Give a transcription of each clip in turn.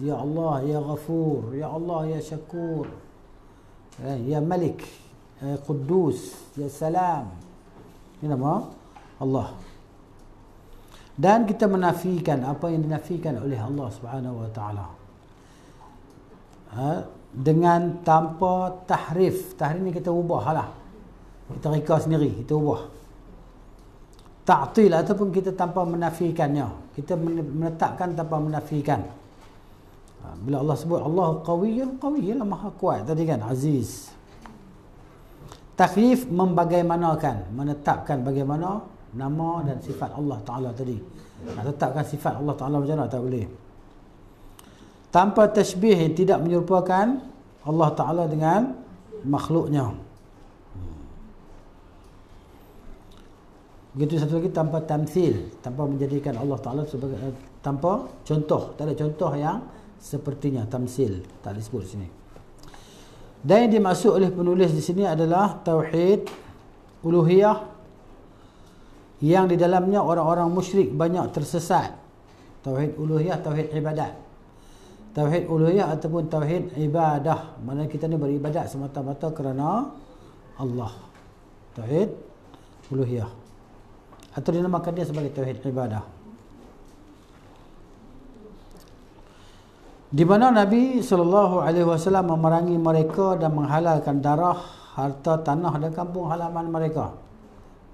Ya Allah Ya Ghafur Ya Allah Ya Syakur eh, Ya Malik Ya eh, Kudus Ya Salam Ini ya nama Allah Dan kita menafikan apa yang dinafikan oleh Allah Subhanahu Wa Taala eh, dengan tanpa tahrif tahrif ni kita ubah lah kita reka sendiri kita ubah ta'til ataupun kita tanpa menafikannya kita meletakkan tanpa menafikan bila Allah sebut Allahu qawiyyun qawiyyun lah maha kuat tadi kan aziz takhrif membagaimanakan menetapkan bagaimana nama dan sifat Allah taala tadi nak tetapkan sifat Allah taala macam mana tak boleh tanpa tashbih yang tidak menyerupakan Allah taala dengan makhluknya Begitu satu lagi tanpa tamsil, tanpa menjadikan Allah Taala sebagai eh, tanpa contoh, tak ada contoh yang sepertinya tamsil tak disebut sini dan yang dimaksud oleh penulis di sini adalah tauhid uluhiyah yang di dalamnya orang-orang musyrik banyak tersesat tauhid uluhiyah tauhid ibadat tauhid uluhiyah ataupun tauhid ibadah mana kita ni beribadat semata-mata kerana Allah tauhid uluhiyah atau dinamakan dia sebagai tauhid ibadah Di mana Nabi sallallahu alaihi wasallam memerangi mereka dan menghalalkan darah, harta tanah dan kampung halaman mereka.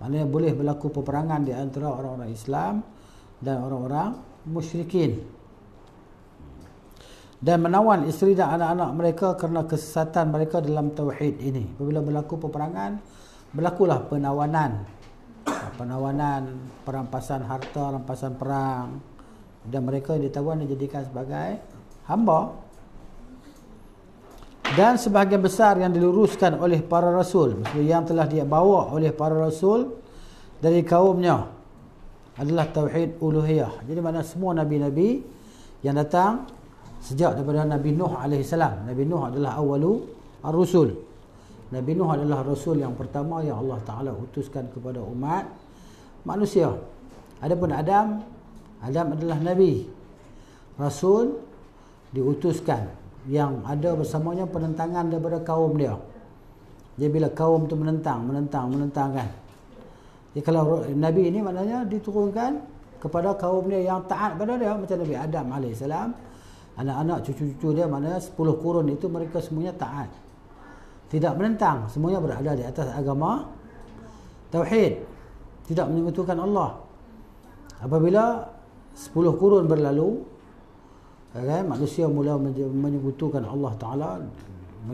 Maknanya boleh berlaku peperangan di antara orang-orang Islam dan orang-orang musyrikin. Dan menawan isteri dan anak-anak mereka kerana kesesatan mereka dalam tauhid ini. Apabila berlaku peperangan, berlakulah penawanan. Penawanan perampasan harta, rampasan perang. Dan mereka yang ditawan dijadikan sebagai hamba dan sebahagian besar yang diluruskan oleh para rasul yang telah dia bawa oleh para rasul dari kaumnya adalah tauhid uluhiyah jadi mana semua nabi-nabi yang datang sejak daripada nabi nuh alaihi salam nabi nuh adalah awalu ar-rusul nabi nuh adalah rasul yang pertama yang Allah taala utuskan kepada umat manusia adapun adam adam adalah nabi rasul diutuskan yang ada bersamanya penentangan daripada kaum dia. Jadi bila kaum tu menentang, menentang, menentang kan. Jadi kalau Nabi ini maknanya diturunkan kepada kaum dia yang taat pada dia macam Nabi Adam AS. Anak-anak cucu-cucu dia maknanya 10 kurun itu mereka semuanya taat. Tidak menentang, semuanya berada di atas agama Tauhid Tidak menyebutkan Allah Apabila 10 kurun berlalu kan manusia mula menyekutukan Allah taala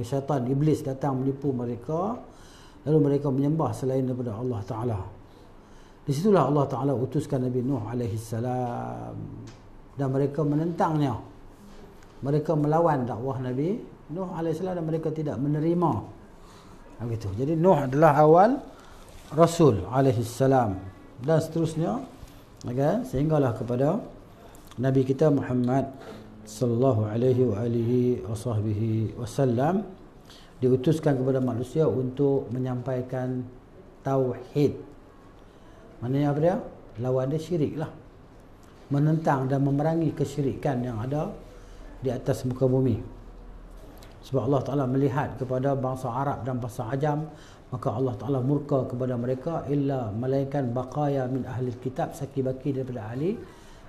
syaitan iblis datang menipu mereka lalu mereka menyembah selain daripada Allah taala di situlah Allah taala utuskan Nabi Nuh alaihi salam dan mereka menentangnya mereka melawan dakwah Nabi Nuh alaihi salam dan mereka tidak menerima begitu ha, jadi Nuh adalah awal rasul alaihi salam dan seterusnya kan okay, sehinggalah kepada Nabi kita Muhammad sallallahu alaihi wa alihi wa sahbihi wasallam diutuskan kepada manusia untuk menyampaikan tauhid. Mana apa dia? Lawan dia syirik lah. Menentang dan memerangi kesyirikan yang ada di atas muka bumi. Sebab Allah Ta'ala melihat kepada bangsa Arab dan bangsa Ajam, maka Allah Ta'ala murka kepada mereka illa malaikan baqaya min ahli kitab, saki baki daripada ahli,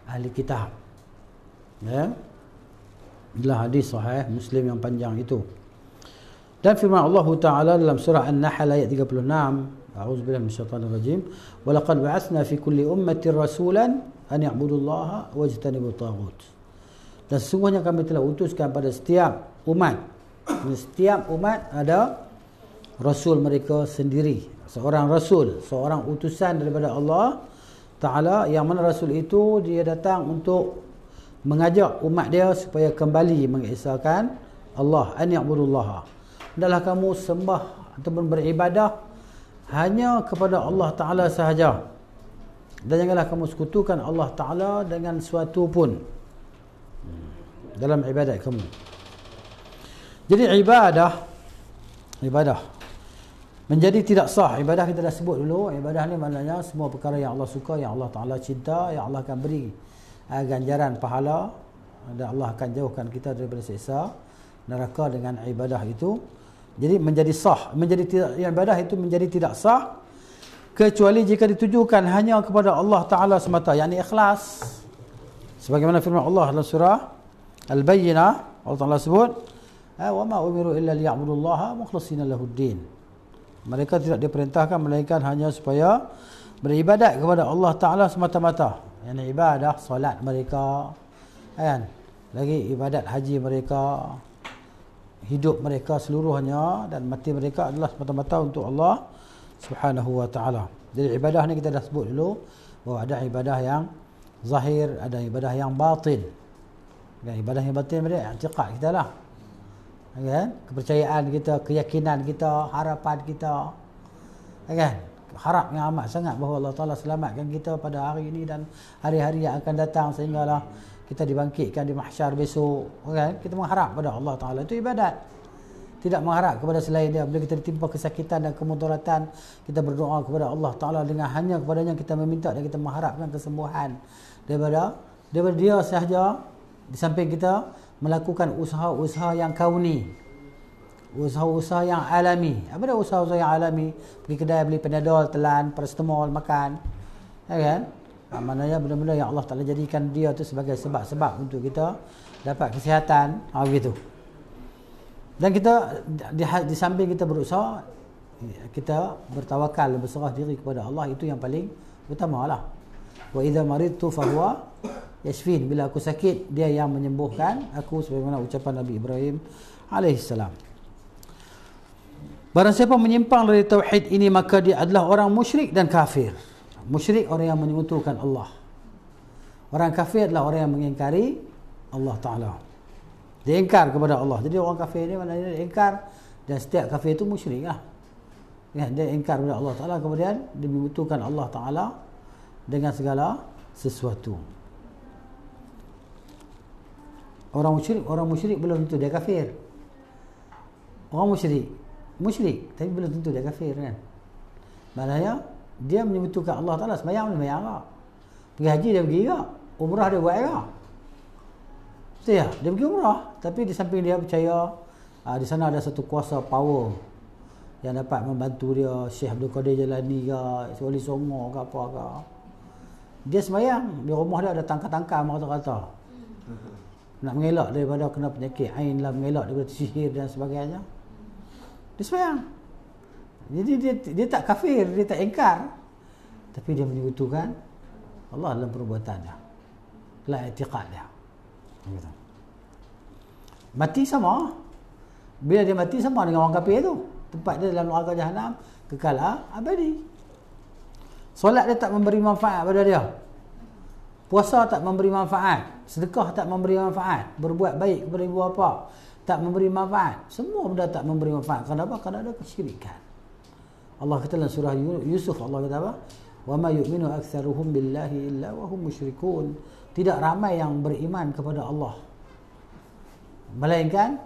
ahli kitab. Ya? Yeah? adalah hadis sahih Muslim yang panjang itu. Dan firman Allah Taala dalam surah An-Nahl ayat 36, A'udzu billahi minasyaitonir rajim. Wa laqad ba'atsna fi kulli ummatin rasulan an ya'budu Allah wa yajtanibu tagut. Dan sesungguhnya kami telah utuskan pada setiap umat. Dan setiap umat ada rasul mereka sendiri, seorang rasul, seorang utusan daripada Allah Taala yang mana rasul itu dia datang untuk mengajak umat dia supaya kembali mengisahkan Allah An aniyabudullah adalah kamu sembah ataupun beribadah hanya kepada Allah Ta'ala sahaja dan janganlah kamu sekutukan Allah Ta'ala dengan suatu pun dalam ibadat kamu jadi ibadah ibadah menjadi tidak sah ibadah kita dah sebut dulu ibadah ni maknanya semua perkara yang Allah suka yang Allah Ta'ala cinta yang Allah akan beri uh, ganjaran pahala dan Allah akan jauhkan kita daripada siksa neraka dengan ibadah itu jadi menjadi sah menjadi tidak, ibadah itu menjadi tidak sah kecuali jika ditujukan hanya kepada Allah taala semata yakni ikhlas sebagaimana firman Allah dalam surah al-bayyinah Allah taala sebut ah, wa ma umiru illa liya'budullaha mukhlishina lahuddin mereka tidak diperintahkan melainkan hanya supaya beribadat kepada Allah taala semata-mata yang ibadah solat mereka kan lagi ibadat haji mereka hidup mereka seluruhnya dan mati mereka adalah semata-mata untuk Allah Subhanahu wa taala. Jadi ibadah ni kita dah sebut dulu bahawa ada ibadah yang zahir, ada ibadah yang batin. Dan ibadah yang batin ni i'tiqad kita lah. Kan? Kepercayaan kita, keyakinan kita, harapan kita. Kan? harap yang amat sangat bahawa Allah Ta'ala selamatkan kita pada hari ini dan hari-hari yang akan datang sehinggalah kita dibangkitkan di mahsyar besok kan? kita mengharap kepada Allah Ta'ala itu ibadat tidak mengharap kepada selain dia bila kita ditimpa kesakitan dan kemudaratan kita berdoa kepada Allah Ta'ala dengan hanya kepada yang kita meminta dan kita mengharapkan kesembuhan daripada daripada dia sahaja di samping kita melakukan usaha-usaha yang kauni usaha-usaha yang alami. Apa dah usaha-usaha yang alami? Pergi kedai beli Panadol, telan, Paracetamol, makan. Ya kan? Ha, maknanya benda-benda yang Allah Taala jadikan dia tu sebagai sebab-sebab untuk kita dapat kesihatan, ha begitu. Dan kita di, di samping kita berusaha kita bertawakal dan berserah diri kepada Allah itu yang paling utamalah. Wa idza maridtu fa huwa yashfin bila aku sakit dia yang menyembuhkan aku sebagaimana ucapan Nabi Ibrahim alaihissalam. Barang siapa menyimpang dari tauhid ini maka dia adalah orang musyrik dan kafir. Musyrik orang yang menyekutukan Allah. Orang kafir adalah orang yang mengingkari Allah Taala. Dia ingkar kepada Allah. Jadi orang kafir ini maknanya dia ingkar dan setiap kafir itu musyrik lah. Ya, dia ingkar kepada Allah Taala kemudian dia menyekutukan Allah Taala dengan segala sesuatu. Orang musyrik, orang musyrik belum tentu dia kafir. Orang musyrik musyrik tapi belum tentu dia kafir kan malaya dia menyebutkan Allah Ta'ala semayang dia semayang lah pergi haji dia pergi lah umrah dia buat lah betul ya dia pergi umrah tapi di samping dia percaya aa, ah, di sana ada satu kuasa power yang dapat membantu dia Syekh Abdul Qadir Jalani ke Wali Songo ke apa ke dia semayang di rumah dia ada tangka-tangka kata-kata hmm. nak mengelak daripada kena penyakit ain lah mengelak daripada sihir dan sebagainya dia sembahyang. Jadi dia dia tak kafir, dia tak ingkar. Tapi dia menyebutkan Allah dalam perbuatan dia. Dalam etiqat dia. Mati sama. Bila dia mati sama dengan orang kafir tu. Tempat dia dalam neraka jahanam kekal lah, abadi. Solat dia tak memberi manfaat pada dia. Puasa tak memberi manfaat. Sedekah tak memberi manfaat. Berbuat baik kepada ibu bapa tak memberi manfaat. Semua benda tak memberi manfaat. Kenapa? Kerana ada kesyirikan. Allah kata dalam surah Yusuf, Allah kata apa? وَمَا يُؤْمِنُوا أَكْثَرُهُمْ بِاللَّهِ إِلَّا وَهُمْ مُشْرِكُونَ Tidak ramai yang beriman kepada Allah. Melainkan,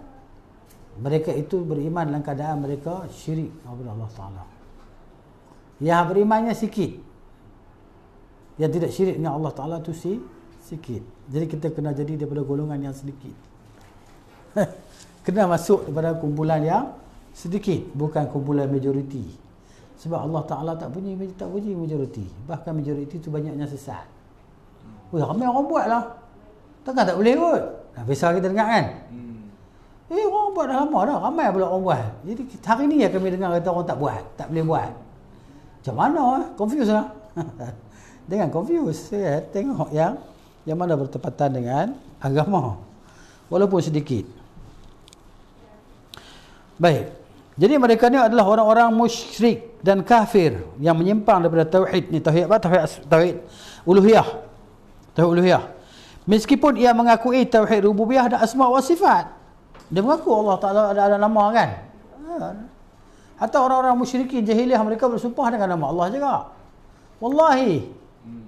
mereka itu beriman dalam keadaan mereka syirik kepada Allah Ta'ala. Yang berimannya sikit. Yang tidak syirik dengan Allah Ta'ala itu si, sikit. Jadi kita kena jadi daripada golongan yang sedikit. kena masuk kepada kumpulan yang sedikit bukan kumpulan majoriti sebab Allah Taala tak bunyi tak bunyi majoriti bahkan majoriti tu banyaknya sesat Weh, ramai orang buat lah Takkan tak boleh kot Dah biasa kita dengar kan hmm. Eh orang buat dah lama dah Ramai pula orang buat Jadi hari ni yang kami dengar Kata orang tak buat Tak boleh buat Macam mana eh Confuse lah Dengan confuse ya. Tengok yang Yang mana bertepatan dengan Agama Walaupun sedikit Baik. Jadi mereka ni adalah orang-orang musyrik dan kafir yang menyimpang daripada tauhid ni tauhid apa tauhid tauhid uluhiyah. Tauhid uluhiyah. Meskipun ia mengakui tauhid rububiyah dan asma wa sifat. Dia mengaku Allah Taala ada, ada nama kan? Ah. Atau orang-orang musyrikin jahiliah mereka bersumpah dengan nama Allah juga. Wallahi. Hmm.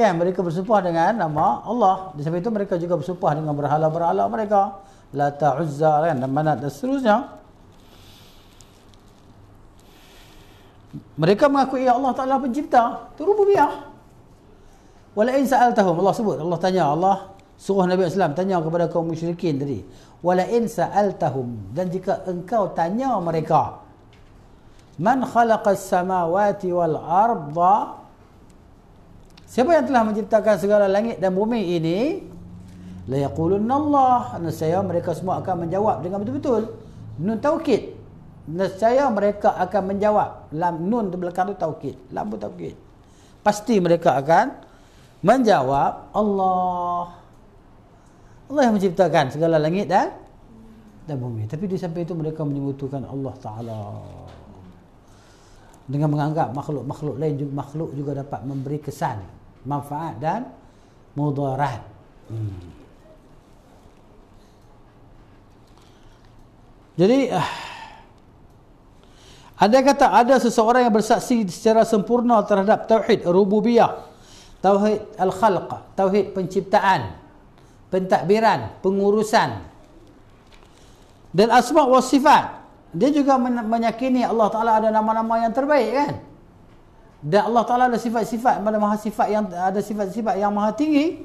Kan mereka bersumpah dengan nama Allah. Di samping itu mereka juga bersumpah dengan berhala-berhala mereka. Lata, Uzza kan dan mana dan seterusnya. Mereka mengakui ya Allah Ta'ala pencipta. Itu rububiyah. Walain sa'al tahum. Allah sebut. Allah tanya. Allah suruh Nabi Islam tanya kepada kaum musyrikin tadi. Walain sa'al tahum. Dan jika engkau tanya mereka. Man khalaqas samawati wal arda. Siapa yang telah menciptakan segala langit dan bumi ini? La yaqulunna Allah. Nasaya mereka semua akan menjawab dengan betul-betul. Nun tawkid nescaya mereka akan menjawab lam nun di belakang tu taukid lam pun taukid pasti mereka akan menjawab Allah Allah yang menciptakan segala langit dan dan bumi tapi di samping itu mereka menyebutkan Allah Ta'ala dengan menganggap makhluk-makhluk lain juga, makhluk juga dapat memberi kesan manfaat dan mudarat hmm. jadi ah ada kata ada seseorang yang bersaksi secara sempurna terhadap tauhid rububiyah, tauhid al-khalq, tauhid penciptaan, pentadbiran, pengurusan dan asma wa sifat. Dia juga meyakini Allah Taala ada nama-nama yang terbaik kan? Dan Allah Taala ada sifat-sifat ada maha sifat yang ada sifat-sifat yang maha tinggi.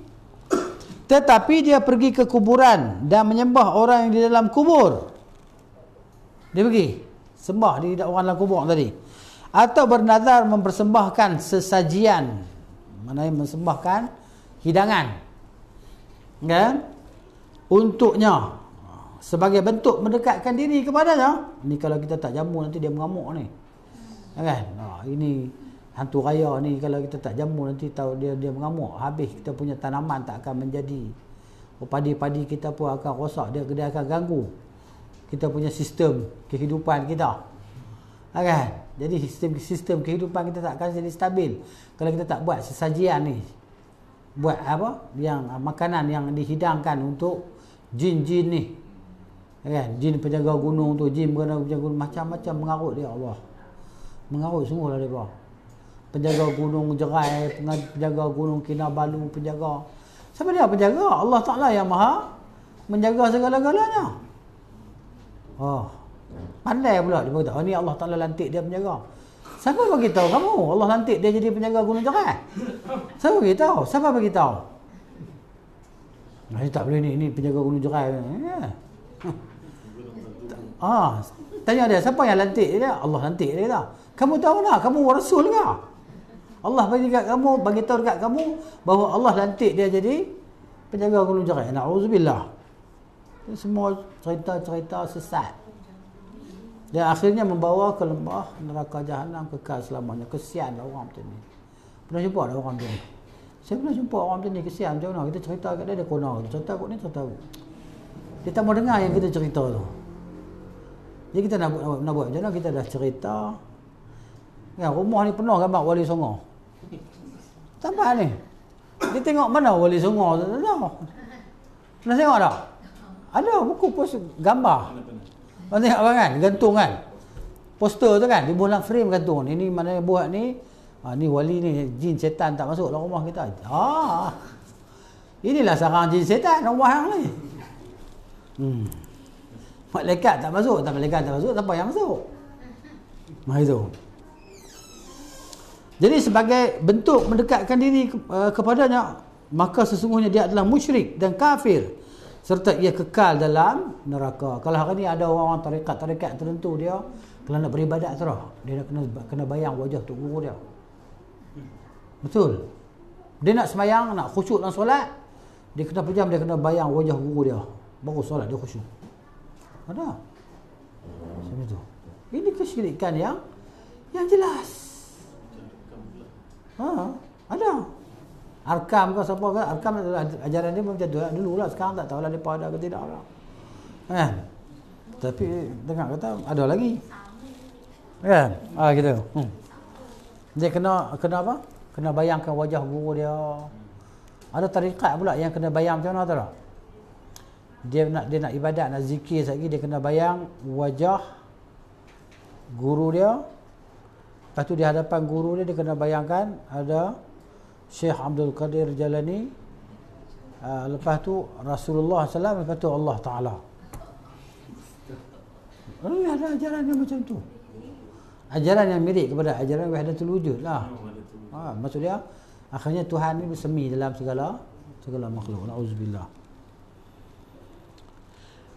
Tetapi dia pergi ke kuburan dan menyembah orang yang di dalam kubur. Dia pergi sembah di orang dalam kubur tadi atau bernazar mempersembahkan sesajian maknanya mempersembahkan hidangan kan untuknya sebagai bentuk mendekatkan diri kepada kepadanya ni kalau kita tak jamu nanti dia mengamuk ni ya kan ha ini hantu raya ni kalau kita tak jamu nanti tahu dia dia mengamuk habis kita punya tanaman tak akan menjadi padi-padi kita pun akan rosak dia dia akan ganggu kita punya sistem kehidupan kita. Ha, kan? Jadi sistem sistem kehidupan kita takkan jadi stabil kalau kita tak buat sesajian ni. Buat apa? Yang ah, makanan yang dihidangkan untuk jin-jin ni. Ha, kan? Jin penjaga gunung tu, jin penjaga gunung macam-macam mengarut dia Allah. Mengarut semualah dia. Penjaga gunung Jerai, penjaga gunung Kinabalu, penjaga. Siapa dia penjaga? Allah Taala yang Maha menjaga segala-galanya. Oh. Pandai pula dia kata, oh, ni Allah Ta'ala lantik dia penjaga. Siapa bagi tahu kamu? Allah lantik dia jadi penjaga gunung cerai. Siapa bagi tahu? Siapa bagi tahu? Nah, tak boleh ni, ini penjaga gunung cerai. Ya. Ah, tanya dia, siapa yang lantik dia? Allah lantik dia kata. Lah. Kamu tahu tak? Lah, kamu rasul ke? Lah. Allah bagi dekat kamu, bagi tahu dekat kamu bahawa Allah lantik dia jadi penjaga gunung cerai. Nauzubillah semua cerita-cerita sesat. Dan akhirnya membawa ke lembah neraka jahanam kekal selamanya. Kesianlah orang macam ni. Pernah jumpa ada orang macam ni? Saya pernah jumpa orang macam ni, kesian macam mana. Kita cerita kat dia, dia kona. Dia cerita kot ni, cerita kot. Dia tak mau dengar yang kita cerita tu. Jadi kita nak, nak, nak buat macam mana, kita dah cerita. Ya, rumah ni penuh gambar wali songo. Tambah ni. Dia tengok mana wali songo tu. Pernah tengok tak? Ada buku pos gambar. Mana tengok kan? Gantung kan? Poster tu kan? Dia buat dalam frame gantung. Ini, ini mana buat ni? Ha, ni wali ni jin setan tak masuk dalam rumah kita. Ha. Inilah sarang jin setan rumah yang ni. Hmm. Malaikat tak masuk, tak malaikat tak masuk, siapa yang masuk? Mai tu. Jadi sebagai bentuk mendekatkan diri eh, kepadanya, maka sesungguhnya dia adalah musyrik dan kafir serta ia kekal dalam neraka. Kalau hari ini ada orang-orang tarikat-tarikat tertentu dia kalau nak beribadat terus, dia nak kena kena bayang wajah tok guru dia. Betul. Dia nak semayang, nak khusyuk dalam solat, dia kena pejam dia kena bayang wajah guru dia baru solat dia khusyuk. Ada. Macam tu. Ini kesyirikan yang yang jelas. Ha, ada. Arkam ke siapa ke? Arkam ajaran dia macam dulu dululah sekarang tak tahu tahulah depa ada ke tidak lah. Eh, Tapi dengar kata ada lagi. Kan? Ah gitu. Hmm. Dia kena kena apa? Kena bayangkan wajah guru dia. Ada tarikat pula yang kena bayang macam mana tu lah. Dia nak dia nak ibadat, nak zikir satgi dia kena bayang wajah guru dia. Lepas tu di hadapan guru dia dia kena bayangkan ada Syekh Abdul Qadir Jalani ah, lepas tu Rasulullah SAW lepas tu Allah Ta'ala ini ada ajaran yang macam tu ajaran yang mirip kepada ajaran wahdatul wujud lah ha, maksud dia akhirnya Tuhan ni bersemi dalam segala segala makhluk na'udzubillah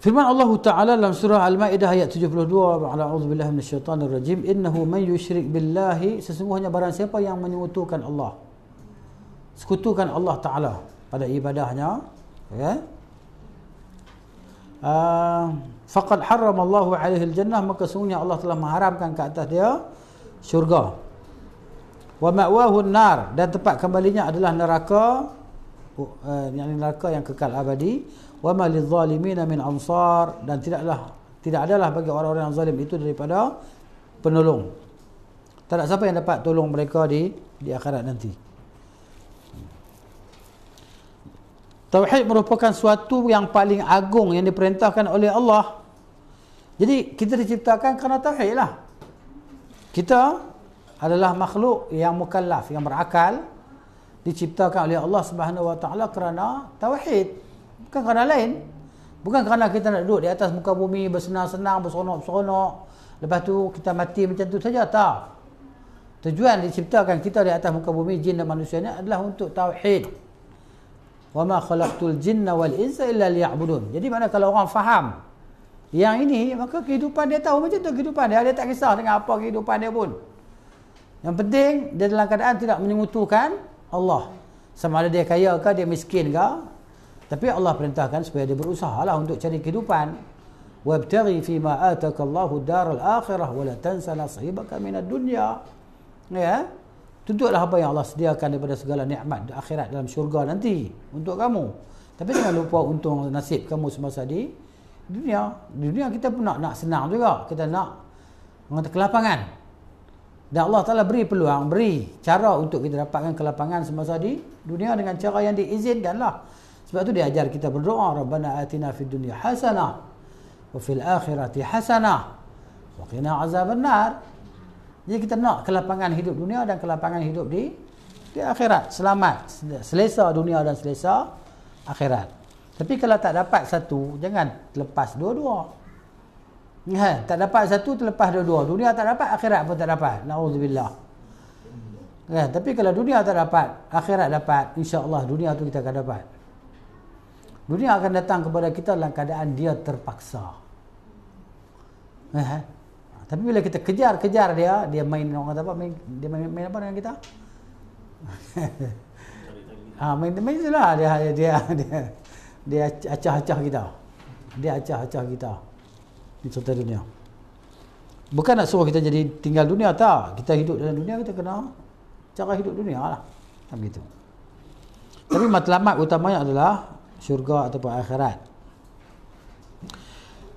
Firman Allah Ta'ala dalam surah Al-Ma'idah ayat 72 A'udzubillah minasyaitanirrajim Innahu man yushrik billahi Sesungguhnya barang siapa yang menyutukan Allah sekutukan Allah Ta'ala pada ibadahnya okay? Ya. uh, ah, faqad haram Allahu alaihi aljannah maka sungguhnya Allah telah mengharamkan ke atas dia syurga wa ma'wahu nar dan tempat kembalinya adalah neraka uh, eh, yang neraka yang kekal abadi wa ma lizzalimin min ansar dan tidaklah tidak adalah bagi orang-orang yang zalim itu daripada penolong tak ada siapa yang dapat tolong mereka di di akhirat nanti Tauhid merupakan suatu yang paling agung yang diperintahkan oleh Allah. Jadi kita diciptakan kerana tauhid lah. Kita adalah makhluk yang mukallaf, yang berakal. Diciptakan oleh Allah Subhanahu wa taala kerana tauhid. Bukan kerana lain. Bukan kerana kita nak duduk di atas muka bumi bersenang-senang, berseronok-seronok. Lepas tu kita mati macam tu saja. Tak. Tujuan diciptakan kita di atas muka bumi, jin dan manusianya adalah untuk tauhid. Tauhid. Wa ma khalaqtul jinna wal insa illa liya'budun. Jadi mana kalau orang faham yang ini maka kehidupan dia tahu macam tu kehidupan dia dia tak kisah dengan apa kehidupan dia pun. Yang penting dia dalam keadaan tidak menyekutukan Allah. Sama ada dia kaya ke dia miskin ke tapi Allah perintahkan supaya dia berusaha lah untuk cari kehidupan. Wabtaghi fi ma ataka Allahu darul akhirah wa la tansa nasibaka minad dunya. Ya. Yeah? Tentulah apa yang Allah sediakan daripada segala nikmat di akhirat dalam syurga nanti untuk kamu. Tapi jangan lupa untung nasib kamu semasa di dunia. Di dunia kita pun nak, nak senang juga. Kita nak mengatakan kelapangan. Dan Allah Ta'ala beri peluang, beri cara untuk kita dapatkan kelapangan semasa di dunia dengan cara yang diizinkan lah. Sebab tu diajar kita berdoa. Rabbana atina fi dunia hasanah. Wa fil akhirati hasanah. Wa qina azab an-nar. Jadi kita nak kelapangan hidup dunia dan kelapangan hidup di di akhirat. Selamat, selesa dunia dan selesa akhirat. Tapi kalau tak dapat satu, jangan lepas dua-dua. Ha, tak dapat satu, terlepas dua-dua. Dunia tak dapat, akhirat pun tak dapat. Na'udzubillah. Ya, tapi kalau dunia tak dapat, akhirat dapat. InsyaAllah dunia tu kita akan dapat. Dunia akan datang kepada kita dalam keadaan dia terpaksa. Ya, tapi bila kita kejar-kejar dia, dia main orang kata apa? Main, dia main, main apa dengan kita? ah, main main itulah dia dia dia dia acah-acah kita. Dia acah-acah kita. Di cerita dunia. Bukan nak suruh kita jadi tinggal dunia tak. Kita hidup dalam dunia kita kena cara hidup dunia lah. Macam gitu. Tapi matlamat utamanya adalah syurga ataupun akhirat.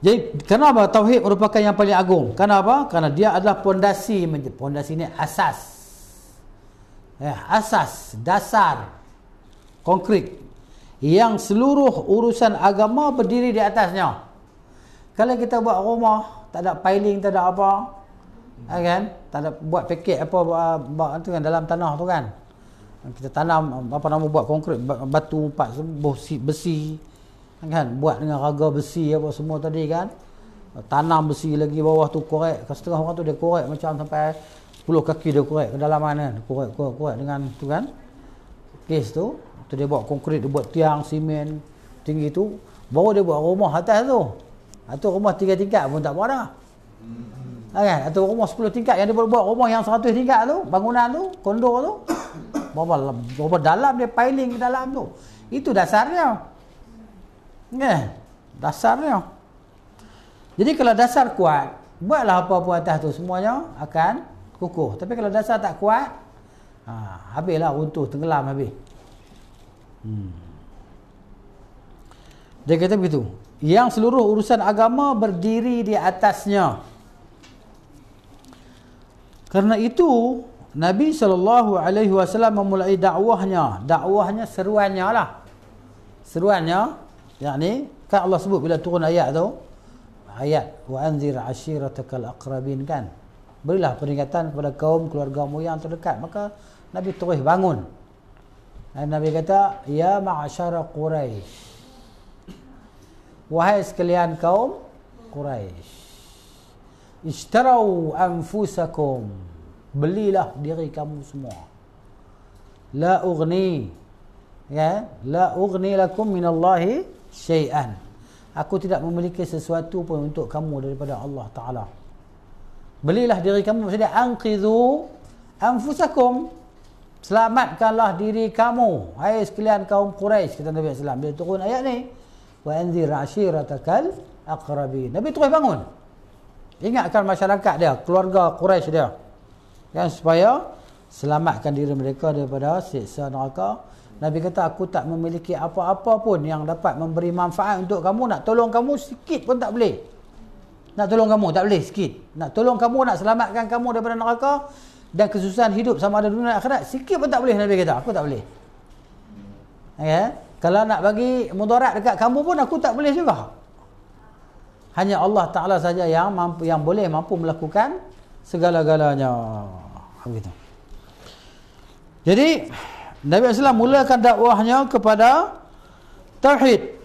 Jadi kenapa tauhid merupakan yang paling agung? Kenapa? Karena dia adalah pondasi, pondasi ini asas. Eh, asas, dasar konkrit yang seluruh urusan agama berdiri di atasnya. Kalau kita buat rumah, tak ada piling, tak ada apa. Hmm. Kan? Tak ada buat paket apa buat kan dalam tanah tu kan. Kita tanam apa nama buat konkrit, batu, pat, besi kan buat dengan raga besi apa semua tadi kan tanam besi lagi bawah tu korek kan, setengah orang tu dia korek macam sampai 10 kaki dia korek ke dalam mana kan. korek korek korek dengan tu kan kes tu tu dia buat konkrit dia buat tiang simen tinggi tu baru dia buat rumah atas tu atau ha, rumah tiga tingkat pun tak berada hmm. ha, kan atau ha, rumah sepuluh tingkat yang dia boleh buat rumah yang 100 tingkat tu bangunan tu kondor tu berapa, berapa dalam dia piling ke dalam tu itu dasarnya Yeah. Dasarnya. Jadi kalau dasar kuat, buatlah apa-apa atas tu semuanya akan kukuh. Tapi kalau dasar tak kuat, ha, habislah runtuh, tenggelam habis. Hmm. Dia kata begitu. Yang seluruh urusan agama berdiri di atasnya. Kerana itu, Nabi sallallahu alaihi wasallam memulai dakwahnya. Dakwahnya seruannya lah. Seruannya Yani kan Allah sebut bila turun ayat tu ayat wa anzir ashiratakal aqrabin kan berilah peringatan kepada kaum keluarga moyang terdekat maka Nabi terus bangun. Dan Nabi kata ya ma'asyara Quraisy. Wahai sekalian kaum Quraisy. Ishtarau anfusakum. Belilah diri kamu semua. La ughni ya la ughni lakum minallahi syai'an. Aku tidak memiliki sesuatu pun untuk kamu daripada Allah Ta'ala. Belilah diri kamu. Maksudnya, angkizu anfusakum. Selamatkanlah diri kamu. Hai sekalian kaum Quraisy kata Nabi SAW. Bila turun ayat ni. Wa anzir ashiratakal akrabi. Nabi terus bangun. Ingatkan masyarakat dia, keluarga Quraisy dia. Yang supaya selamatkan diri mereka daripada siksa neraka. Nabi kata aku tak memiliki apa-apa pun yang dapat memberi manfaat untuk kamu nak tolong kamu sikit pun tak boleh. Nak tolong kamu tak boleh sikit. Nak tolong kamu nak selamatkan kamu daripada neraka dan kesusahan hidup sama ada dunia akhirat sikit pun tak boleh Nabi kata aku tak boleh. Ya. Kalau nak bagi mudarat dekat kamu pun aku tak boleh juga. Hanya Allah Taala saja yang mampu yang boleh mampu melakukan segala-galanya. Begitu. Jadi Nabi SAW mulakan dakwahnya kepada Tauhid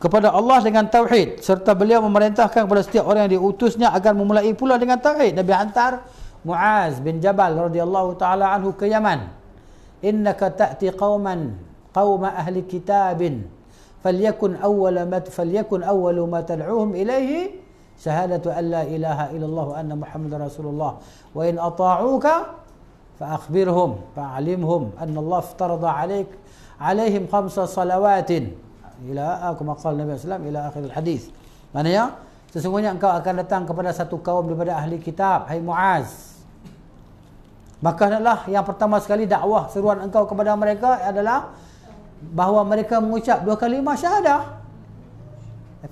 kepada Allah dengan Tauhid serta beliau memerintahkan kepada setiap orang yang diutusnya agar memulai pula dengan Tauhid Nabi hantar Muaz bin Jabal radhiyallahu ta'ala anhu ke Yaman innaka ta'ti qawman qawma ahli kitabin falyakun awal mat falyakun awwal ma tad'uhum ilayhi shahadatu an la ilaha illallah anna muhammadar rasulullah wa in ata'uka فأخبرهم فأعلمهم أن الله افترض عليك عليهم خمس صلوات إلى كما قال النبي صلى الله عليه وسلم إلى آخر الحديث mana ya sesungguhnya engkau akan datang kepada satu kaum daripada ahli kitab hai Muaz maka adalah yang pertama sekali dakwah seruan engkau kepada mereka adalah bahawa mereka mengucap dua kalimah syahadah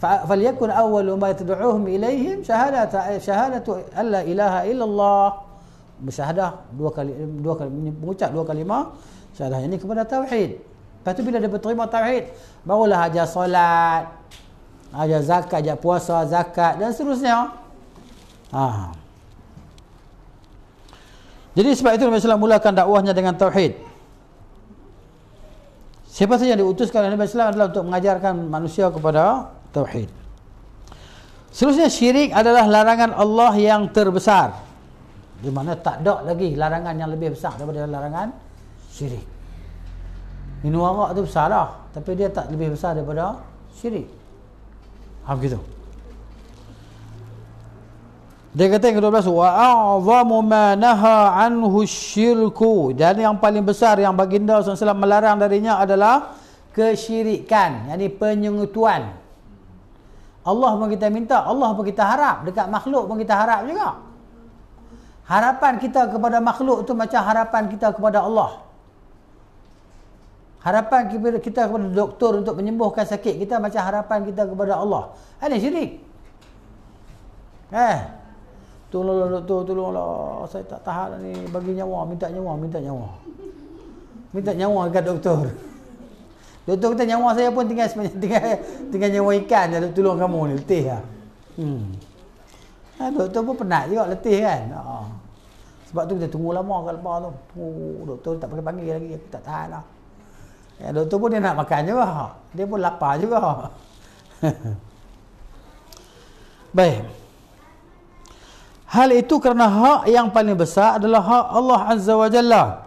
فَلْيَكُنْ أَوَّلُ مَا يَتَدُعُهُمْ إِلَيْهِمْ شَهَدَةُ أَلَّا إِلَهَ إِلَّا اللَّهِ bersyahadah dua kali dua kali mengucap dua kali kalimah syahadah ini kepada tauhid. Lepas tu bila dia berterima tauhid, barulah ajar solat, ajar zakat, ajar puasa, zakat dan seterusnya. Ha. Jadi sebab itu Nabi SAW mulakan dakwahnya dengan tauhid. Siapa saja yang diutuskan oleh Nabi SAW adalah untuk mengajarkan manusia kepada tauhid. Seterusnya syirik adalah larangan Allah yang terbesar. Di mana tak ada lagi larangan yang lebih besar daripada larangan syirik. Minum arak tu besar lah. Tapi dia tak lebih besar daripada syirik. Faham begitu? Dia kata yang ke-12 وَأَعْظَمُ مَا نَهَا عَنْهُ الشِّرْكُ Dan yang paling besar yang baginda SAW melarang darinya adalah kesyirikan. Yang ini penyengutuan. Allah pun kita minta. Allah pun kita harap. Dekat makhluk pun kita harap juga. Harapan kita kepada makhluk tu macam harapan kita kepada Allah. Harapan kita kepada doktor untuk menyembuhkan sakit kita macam harapan kita kepada Allah. Ini eh, syirik. Eh. Tolonglah doktor, tolonglah. Saya tak tahan lah ni. Bagi nyawa, minta nyawa, minta nyawa. Minta nyawa dekat doktor. Doktor kata nyawa saya pun tinggal sebanyak tinggal, tinggal nyawa ikan. Dia tolong kamu ni, letih lah. Hmm. Ah, doktor pun penat juga, letih kan. Oh. Sebab tu kita tunggu lama kat lepas tu. Oh, doktor tak pakai panggil lagi. Aku tak tahan lah. Ya, doktor pun dia nak makan juga. Dia pun lapar juga. Baik. Hal itu kerana hak yang paling besar adalah hak Allah Azza wa Jalla.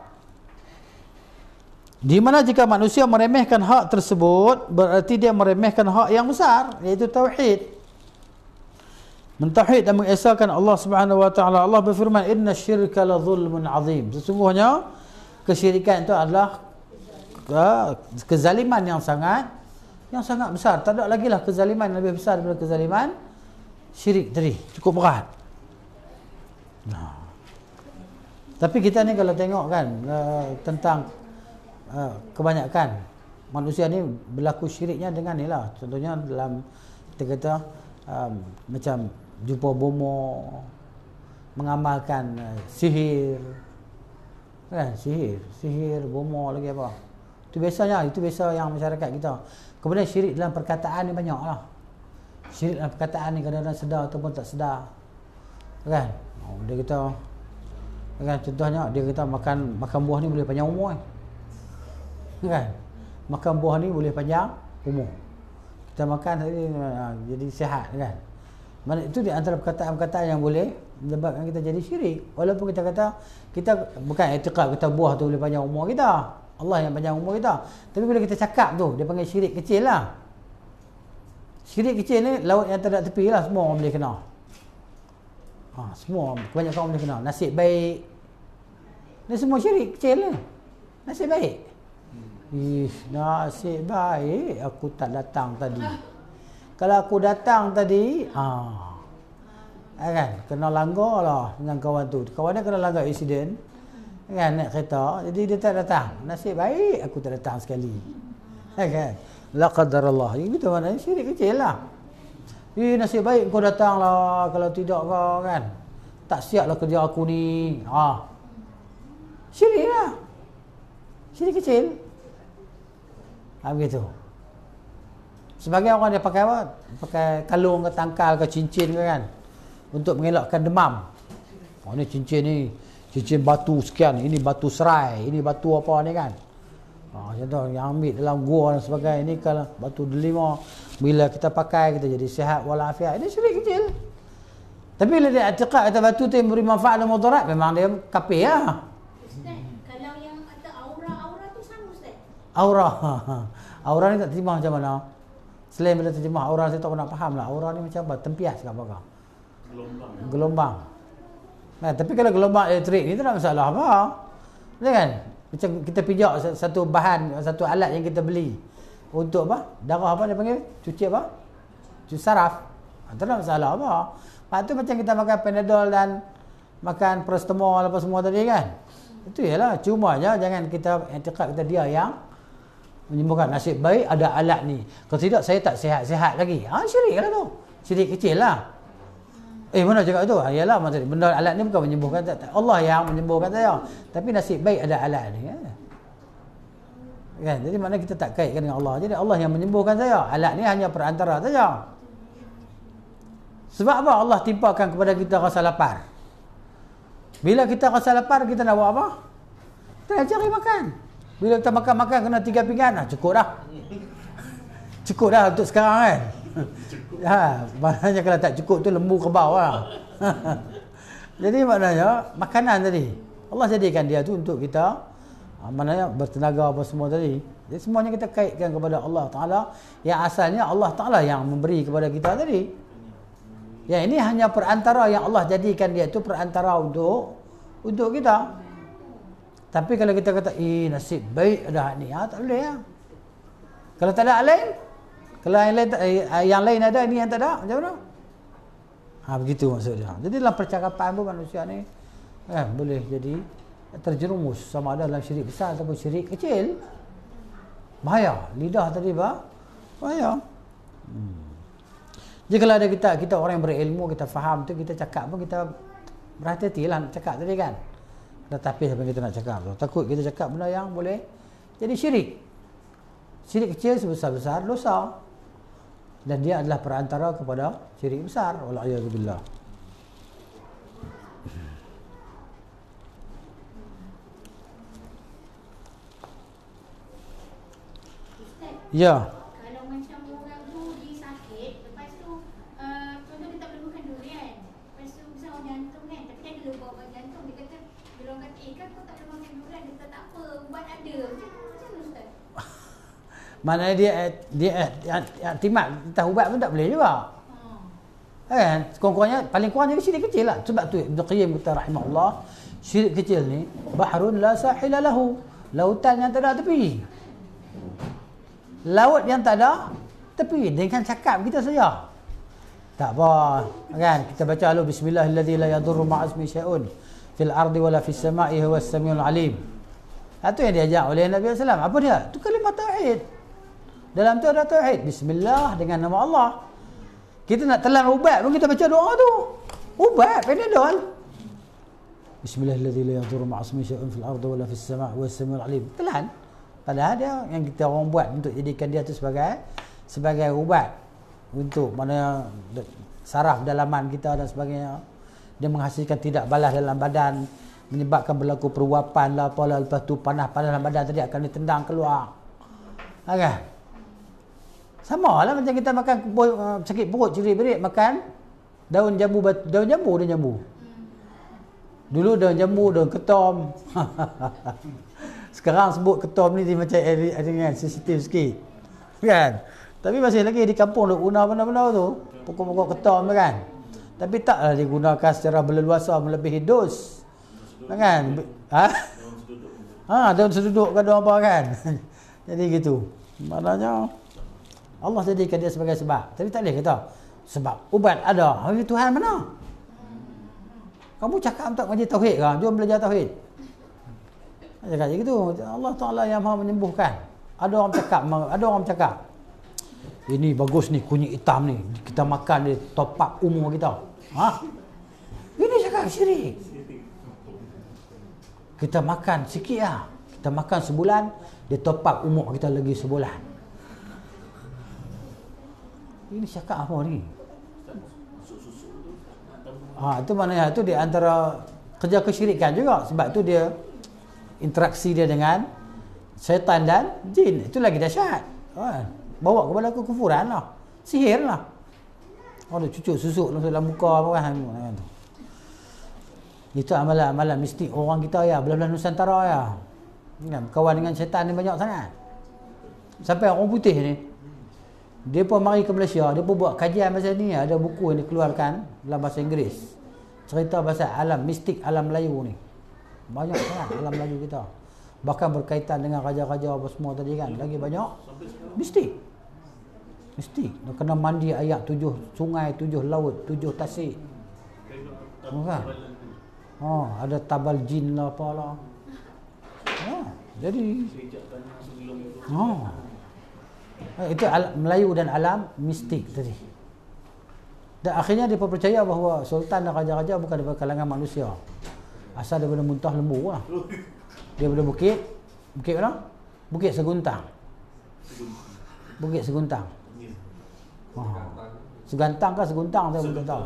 Di mana jika manusia meremehkan hak tersebut, berarti dia meremehkan hak yang besar, iaitu Tauhid mentauhid dan mengesahkan Allah Subhanahu wa taala. Allah berfirman inna syirka la zulmun azim. Sesungguhnya kesyirikan itu adalah ke, ya, kezaliman yang sangat yang sangat besar. Tak ada lagilah kezaliman yang lebih besar daripada kezaliman syirik tadi. Cukup berat. Nah. Tapi kita ni kalau tengok kan uh, tentang uh, kebanyakan manusia ni berlaku syiriknya dengan ni lah. Contohnya dalam kita kata um, macam jumpa bomo mengamalkan uh, sihir kan sihir sihir bomo lagi apa itu biasanya itu biasa yang masyarakat kita kemudian syirik dalam perkataan ni banyak lah syirik dalam perkataan ni kadang-kadang sedar ataupun tak sedar kan oh, dia kata kan contohnya dia kata makan makan buah ni boleh panjang umur eh? kan makan buah ni boleh panjang umur kita makan tadi eh, jadi sihat kan mana itu di antara perkataan-perkataan yang boleh menyebabkan kita jadi syirik. Walaupun kita kata, kita bukan etiqat kita buah tu boleh panjang umur kita. Allah yang panjang umur kita. Tapi bila kita cakap tu, dia panggil syirik kecil lah. Syirik kecil ni, laut yang terdak tepi lah semua orang boleh kena. Ha, semua, banyak orang boleh kena. Nasib baik. Ni semua syirik kecil lah. Nasib baik. Hmm. Ih, nasib baik aku tak datang tadi kalau aku datang tadi ha eh, kan kena langgar lah dengan kawan tu kawan dia kena langgar insiden eh, kan naik kereta jadi dia tak datang nasib baik aku tak datang sekali eh, kan la qadar Allah ini betul mana syirik kecil lah Eh, nasib baik kau datang lah kalau tidak kau kan. Tak siap lah kerja aku ni. Ha. sini lah. sini kecil. Ha, begitu. Sebagai orang dia pakai apa? Pakai kalung ke tangkal ke cincin ke kan? Untuk mengelakkan demam. Oh ni cincin ni. Cincin batu sekian. Ini batu serai. Ini batu apa ni kan? Oh, macam tu yang ambil dalam gua dan sebagainya. Ini kalau batu delima. Bila kita pakai kita jadi sihat walafiat. Ini syirik kecil. Tapi bila dia atiqat kata batu tu yang beri manfaat dan mudarat. Memang dia kapir lah. Ya? Aura. Aura ni tak terima macam mana? Selain bila terjemah aura saya tak pernah faham lah. Aura ni macam apa? Tempias ke apa Gelombang. Ya. Gelombang. Nah, tapi kalau gelombang elektrik ni tak ada masalah apa. Ya kan? Macam kita pijak satu bahan, satu alat yang kita beli. Untuk apa? Darah apa dia panggil? Cuci apa? Cuci saraf. Nah, tak ada masalah apa. Lepas tu macam kita makan penedol dan makan Prostamol apa semua tadi kan? Itu ialah. Cuma je jangan kita antikap kita dia yang menyembuhkan nasib baik ada alat ni kalau tidak saya tak sihat-sihat lagi ha, syirik lah tu syirik kecil lah eh mana cakap tu ialah ah, ha, maksudnya benda alat ni bukan menyembuhkan tak, Allah yang menyembuhkan saya tapi nasib baik ada alat ni kan? kan jadi mana kita tak kaitkan dengan Allah jadi Allah yang menyembuhkan saya alat ni hanya perantara saja sebab apa Allah timpakan kepada kita rasa lapar bila kita rasa lapar kita nak buat apa kita nak cari makan bila kita makan-makan kena tiga pinggan dah cukup dah. Cukup dah untuk sekarang kan. Cukup. Ha, maknanya kalau tak cukup tu lembu kebau lah. Jadi maknanya makanan tadi. Allah jadikan dia tu untuk kita ah, maknanya bertenaga apa semua tadi. Jadi semuanya kita kaitkan kepada Allah Ta'ala yang asalnya Allah Ta'ala yang memberi kepada kita tadi. Yang ini hanya perantara yang Allah jadikan dia tu perantara untuk untuk kita. Tapi kalau kita kata, eh nasib baik dah ni, ha, tak boleh ya. Kalau tak ada lain, kalau yang lain, eh, eh, yang lain ada, ni yang tak ada, macam mana? Ha, begitu maksudnya. Jadi dalam percakapan pun manusia ni, eh, boleh jadi terjerumus sama ada dalam syirik besar ataupun syirik kecil. Bahaya. Lidah tadi, bah. bahaya. Hmm. Jadi kalau ada kita, kita orang yang berilmu, kita faham tu, kita cakap pun kita berhati-hati lah nak cakap tadi kan tetapi apa yang kita nak cakap tu. Takut kita cakap benda yang boleh jadi syirik. Syirik kecil sebesar-besar dosa. Dan dia adalah perantara kepada syirik besar. Wala'ayyadzubillah. Ya. Kalau macam orang Eh, kan mana dia eh, dia eh, yang timat tak ubat pun tak boleh juga. Ha. Kan? Sekurang-kurangnya paling kurangnya kecil kecil lah. Sebab tu Ibnu Qayyim kata rahimahullah, syirik kecil ni bahrun la sahila lahu. Lautan yang tak ada tepi. Laut yang tak ada tepi dengan cakap kita saja. Tak apa. Kan? Kita baca lalu bismillahirrahmanirrahim la yadurru ma'asmi syai'un fil ardi wala fis samai huwa as-samiul alim. Itu yang diajak oleh Nabi Sallam. Apa dia? Itu kalimat tauhid. Dalam tu ada tauhid. Bismillah dengan nama Allah. Kita nak telan ubat pun kita baca doa tu. Ubat, Panadol. Bismillahirrahmanirrahim. la yadhurru ma'a ismihi syai'un fil ardi wala fis samai huwa as-samiul alim. Telan. Padahal ada yang kita orang buat untuk jadikan dia tu sebagai sebagai ubat untuk mana saraf dalaman kita dan sebagainya dia menghasilkan tidak balas dalam badan menyebabkan berlaku peruapan lah apa lah lepas tu panas-panas dalam badan tadi akan ditendang keluar kan sama lah macam kita makan uh, sakit perut ciri-ciri makan daun jambu daun jambu daun jambu dulu daun jambu daun ketom sekarang sebut ketom ni macam dengan sensitif sikit kan tapi masih lagi di kampung tu guna benda-benda tu pokok-pokok ketom tu kan tapi taklah digunakan secara berleluasa melebihi dos. Kan? Ha? Daun seduduk. Ha, daun seduduk ke kan? Jadi gitu. Maknanya Allah jadikan dia sebagai sebab. Tapi tak boleh kata sebab ubat ada. Hari Tuhan mana? Kamu cakap tak mengaji tauhid ke? Jom belajar tauhid. Jangan gitu. Allah Taala yang Maha menyembuhkan. Ada orang cakap, ada orang cakap ini bagus ni kunyit hitam ni kita makan dia top up umur kita ha ini cakap syirik kita makan sikit lah kita makan sebulan dia top up umur kita lagi sebulan ini cakap apa ni ha itu maknanya itu di antara kerja kesyirikan juga sebab tu dia interaksi dia dengan syaitan dan jin itu lagi dahsyat ha bawa kepada aku kufuran lah sihir lah ada oh, cucuk susuk lah, dalam muka orang kan tu itu amalan-amalan mistik orang kita ya belah-belah Nusantara ya kan ya, kawan dengan syaitan ni banyak sangat sampai orang putih ni dia pun mari ke Malaysia dia pun buat kajian masa ni ya. ada buku yang dikeluarkan dalam bahasa Inggeris cerita pasal alam mistik alam Melayu ni banyak sangat alam Melayu kita bahkan berkaitan dengan raja-raja apa semua tadi kan lagi banyak mistik Mesti nak kena mandi ayat tujuh sungai, tujuh laut, tujuh tasik. Bukan? Oh, ada tabal jin lah apa lah. Oh, jadi Oh. Itu al- Melayu dan alam mistik tadi. Dan akhirnya dia percaya bahawa sultan dan raja-raja bukan daripada kalangan manusia. Asal daripada muntah lembu lah. Dia daripada bukit. Bukit mana? Bukit Seguntang. Bukit Seguntang. Segantang kan seguntang saya pun tahu.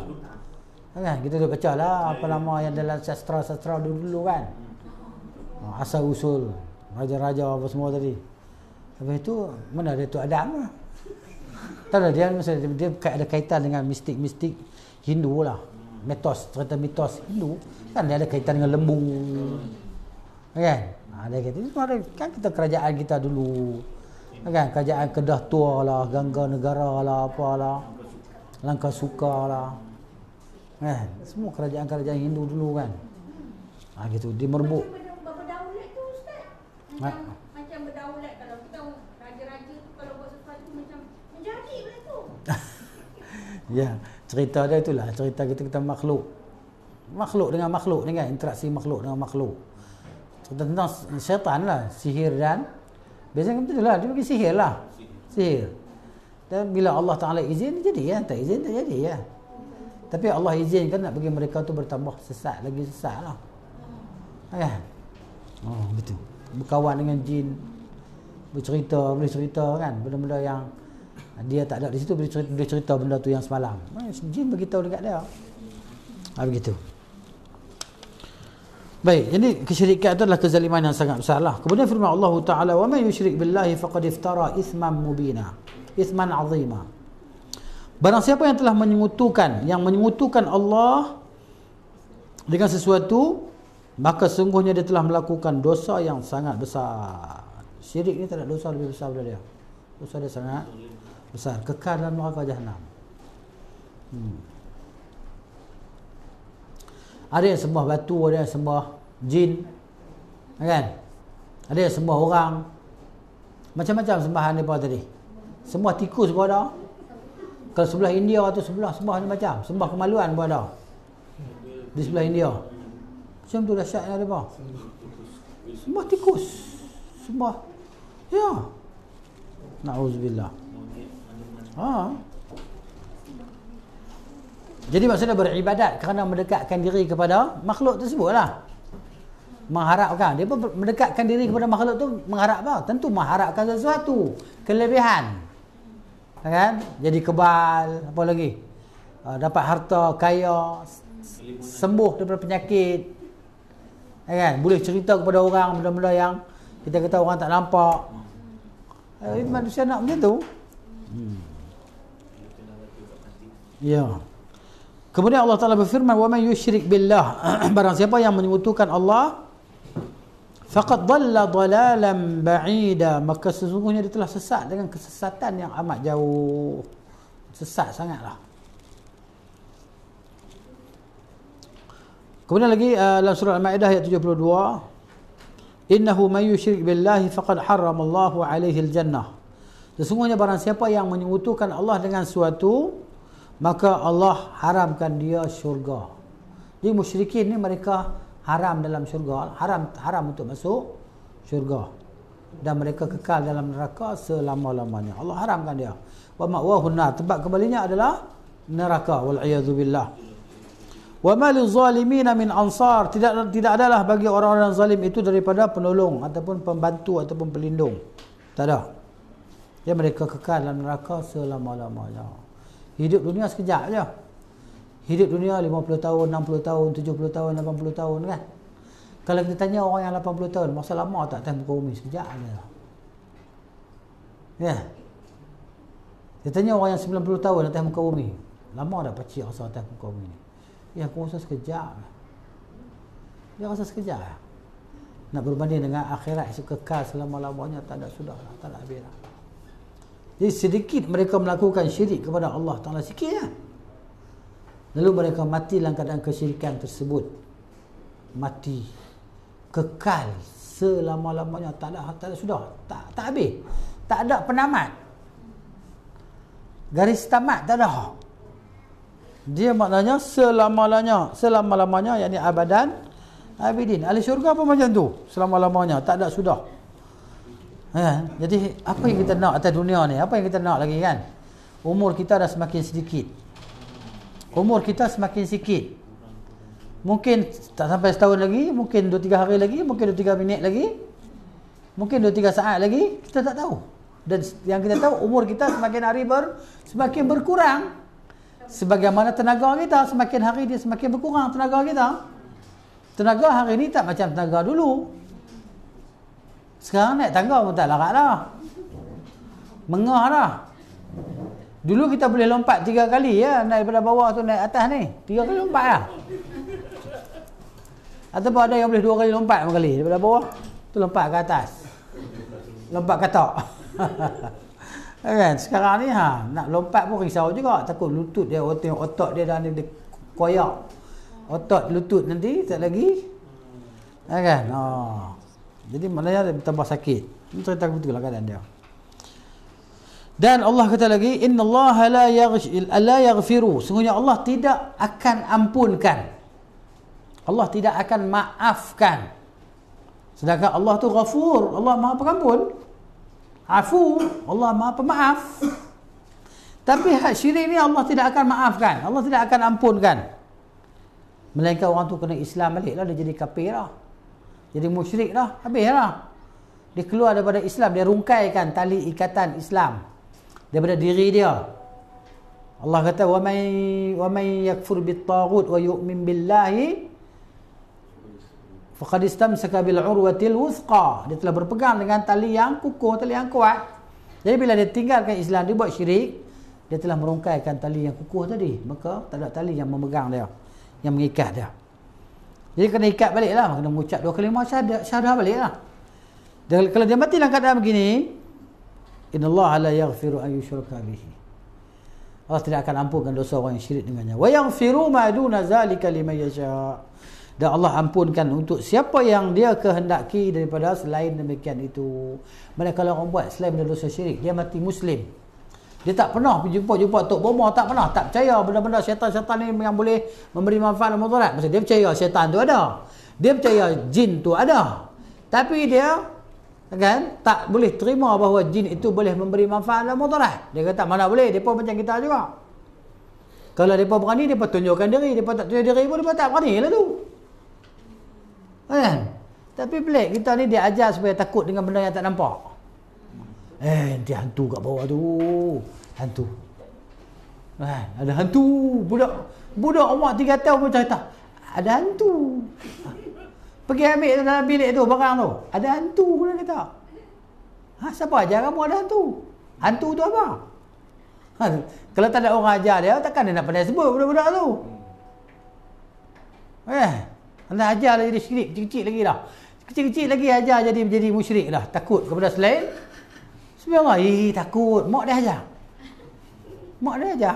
Kan kita dah baca lah apa nama yang dalam sastra-sastra dulu-dulu kan. Hmm. Ah, asal usul raja-raja apa semua tadi. Tapi itu mana ada tu Adam lah. Tak ada dia mesti dia, dia ada kaitan dengan mistik-mistik Hindu lah. Mitos, cerita mitos Hindu kan dia ada kaitan dengan lembu. Hmm. Kan? Ah, ada kaitan kan kita kerajaan kita dulu kan kerajaan kedah tua lah gangga negara lah apa lah langkah suka lah eh, semua kerajaan-kerajaan Hindu dulu kan ha, gitu dia merebut tu ustaz macam, ha? macam berdaulat kalau kita raja-raja kalau buat sesuatu macam menjadi benda ya cerita dia itulah cerita kita kita makhluk makhluk dengan makhluk ni kan interaksi makhluk dengan makhluk cerita tentang syaitan lah sihir dan Biasanya macam lah dia bagi sihir lah. Sihir. Dan bila Allah Ta'ala izin, dia jadi ya. Tak izin, tak jadi ya. Tapi Allah izinkan nak bagi mereka tu bertambah sesat, lagi sesat lah. Ya. Oh, betul. Berkawan dengan jin. Bercerita, boleh cerita kan. Benda-benda yang dia tak ada di situ, boleh cerita, boleh cerita benda tu yang semalam. Jin beritahu dekat dia. Ha, begitu. Baik, jadi kesyirikan itu adalah kezaliman yang sangat besar lah. Kemudian firman Allah Ta'ala, وَمَنْ يُشْرِكْ بِاللَّهِ فَقَدْ اِفْتَرَى إِثْمًا مُبِينًا إِثْمًا عَظِيمًا Barang siapa yang telah menyengutukan, yang menyengutukan Allah dengan sesuatu, maka sungguhnya dia telah melakukan dosa yang sangat besar. Syirik ni tak ada dosa lebih besar daripada dia. Dosa dia sangat besar. Kekal dalam neraka jahannam. Hmm. Ada yang sembah batu, ada yang sembah jin. Kan? Ada yang sembah orang. Macam-macam sembahan dia pun tadi. Sembah tikus pun ada. Kalau sebelah India atau sebelah sembah macam. Sembah kemaluan pun ada. Di sebelah India. Macam tu dahsyat ni pun. Sembah tikus. Sembah. Ya. Na'udzubillah. Haa. Jadi maksudnya beribadat kerana mendekatkan diri kepada makhluk tu tersebutlah. Mengharapkan. Dia pun mendekatkan diri kepada makhluk tu mengharap apa? Tentu mengharapkan sesuatu. Kelebihan. Kan? Jadi kebal. Apa lagi? Ah, dapat harta, kaya. Sembuh daripada penyakit. Kan? Boleh cerita kepada orang benda-benda yang kita kata orang tak nampak. Hmm. Eh, manusia nak macam tu. Hmm. Ya. Yeah. Kemudian Allah Taala berfirman, "Wa man yushrik billah." Barang siapa yang menyebutkan Allah, faqad dhalla dhalalan ba'ida. Maka sesungguhnya dia telah sesat dengan kesesatan yang amat jauh. Sesat sangatlah. Kemudian lagi uh, dalam surah Al-Maidah ayat 72, "Innahu may yushrik billahi faqad harramallahu 'alaihi al-jannah." Sesungguhnya barang siapa yang menyebutkan Allah dengan sesuatu maka Allah haramkan dia syurga. Jadi musyrikin ni mereka haram dalam syurga, haram haram untuk masuk syurga. Dan mereka kekal dalam neraka selama-lamanya. Allah haramkan dia. Wa ma'wahu nar, tempat kembalinya adalah neraka wal Wa ma lil min ansar, tidak tidak adalah bagi orang-orang zalim itu daripada penolong ataupun pembantu ataupun pelindung. Tak ada. Ya mereka kekal dalam neraka selama-lamanya. Hidup dunia sekejap je. Hidup dunia 50 tahun, 60 tahun, 70 tahun, 80 tahun kan. Kalau kita tanya orang yang 80 tahun, masa lama tak time buka bumi? Sekejap je. Ya. Yeah. Kita tanya orang yang 90 tahun atas muka bumi. Lama dah pakcik rasa atas muka bumi ni. Ya, aku rasa sekejap. Dia rasa sekejap. Nak berbanding dengan akhirat kekal selama-lamanya tak ada sudah lah, tak ada habis lah. Jadi sedikit mereka melakukan syirik kepada Allah Ta'ala sikit lah. Lalu mereka mati dalam keadaan kesyirikan tersebut. Mati. Kekal. Selama-lamanya tak ada, tak sudah. Tak, tak habis. Tak ada penamat. Garis tamat tak ada. Dia maknanya selama-lamanya. Selama-lamanya yang ni abadan. Abidin. Ahli syurga pun macam tu. Selama-lamanya. Tak ada Sudah. Eh, jadi apa yang kita nak atas dunia ni? Apa yang kita nak lagi kan? Umur kita dah semakin sedikit. Umur kita semakin sikit. Mungkin tak sampai setahun lagi, mungkin 2-3 hari lagi, mungkin 2-3 minit lagi. Mungkin 2-3 saat lagi, kita tak tahu. Dan yang kita tahu umur kita semakin hari ber, semakin berkurang. Sebagaimana tenaga kita semakin hari dia semakin berkurang tenaga kita. Tenaga hari ini tak macam tenaga dulu. Sekarang naik tangga pun tak larat lah. Mengah dah. Dulu kita boleh lompat tiga kali ya. Naik daripada bawah tu naik atas ni. Tiga kali lompat lah. Ataupun ada yang boleh dua kali lompat dua kali. Daripada bawah tu lompat ke atas. Lompat katak. kan? Sekarang ni ha, nak lompat pun risau juga. Takut lutut dia. Orang otot dia dah ni koyak. Otot lutut nanti tak lagi. Ha, kan? Oh. Jadi malaya dia bertambah sakit. Ini cerita betul lah keadaan dia. Dan Allah kata lagi, Inna Allah la yaghfiru. Yagfir, Sungguhnya Allah tidak akan ampunkan. Allah tidak akan maafkan. Sedangkan Allah tu ghafur. Allah maha pengampun. Afu. Allah maha pemaaf. Tapi syirik ni Allah tidak akan maafkan. Allah tidak akan ampunkan. Melainkan orang tu kena Islam balik lah. Dia jadi kapir lah. Jadi musyrik lah. Habis lah. Dia keluar daripada Islam. Dia rungkaikan tali ikatan Islam. Daripada diri dia. Allah kata, وَمَنْ يَكْفُرْ بِالطَّاغُوتِ وَيُؤْمِنْ بِاللَّهِ فَقَدِسْتَمْ سَكَبِ الْعُرْوَةِ الْوُثْقَى Dia telah berpegang dengan tali yang kukuh, tali yang kuat. Jadi bila dia tinggalkan Islam, dia buat syirik. Dia telah merungkaikan tali yang kukuh tadi. Maka tak ada tali yang memegang dia. Yang mengikat dia. Jadi kena ikat balik lah. Kena mengucap dua kalimah syahadah, syahadah balik lah. Dan kalau dia mati dalam keadaan begini. Inna Allah ala yaghfiru ayu syurkabihi. Allah tidak akan ampunkan dosa orang yang syirik dengannya. Wa yaghfiru maduna zalika lima yasha' Dan Allah ampunkan untuk siapa yang dia kehendaki daripada selain demikian itu. Mereka kalau orang buat selain dosa syirik. Dia mati Muslim. Dia tak pernah jumpa-jumpa Tok Boma tak pernah. Tak percaya benda-benda syaitan-syaitan ni yang boleh memberi manfaat dan mudarat. Maksudnya dia percaya syaitan tu ada. Dia percaya jin tu ada. Tapi dia kan tak boleh terima bahawa jin itu boleh memberi manfaat dan mudarat. Dia kata mana boleh. dia Depa macam kita juga. Kalau dia depa berani depa tunjukkan diri. Depa tak tunjukkan diri pun depa tak berani lah tu. Kan? Tapi pelik kita ni dia diajar supaya takut dengan benda yang tak nampak. Eh, nanti hantu kat bawah tu hantu kan ada hantu budak budak umur 3 tahun pun cerita ada hantu ha. pergi ambil dalam bilik tu barang tu ada hantu pula kata ha siapa ajar kamu ada hantu hantu tu apa ha. kalau tak ada orang ajar dia takkan dia nak pandai sebut budak-budak tu eh anda ajar lagi jadi syirik kecil-kecil lagi dah kecil-kecil lagi ajar jadi menjadi musyrik lah, takut kepada selain sebenarnya eh takut mak dia ajar mak dia aja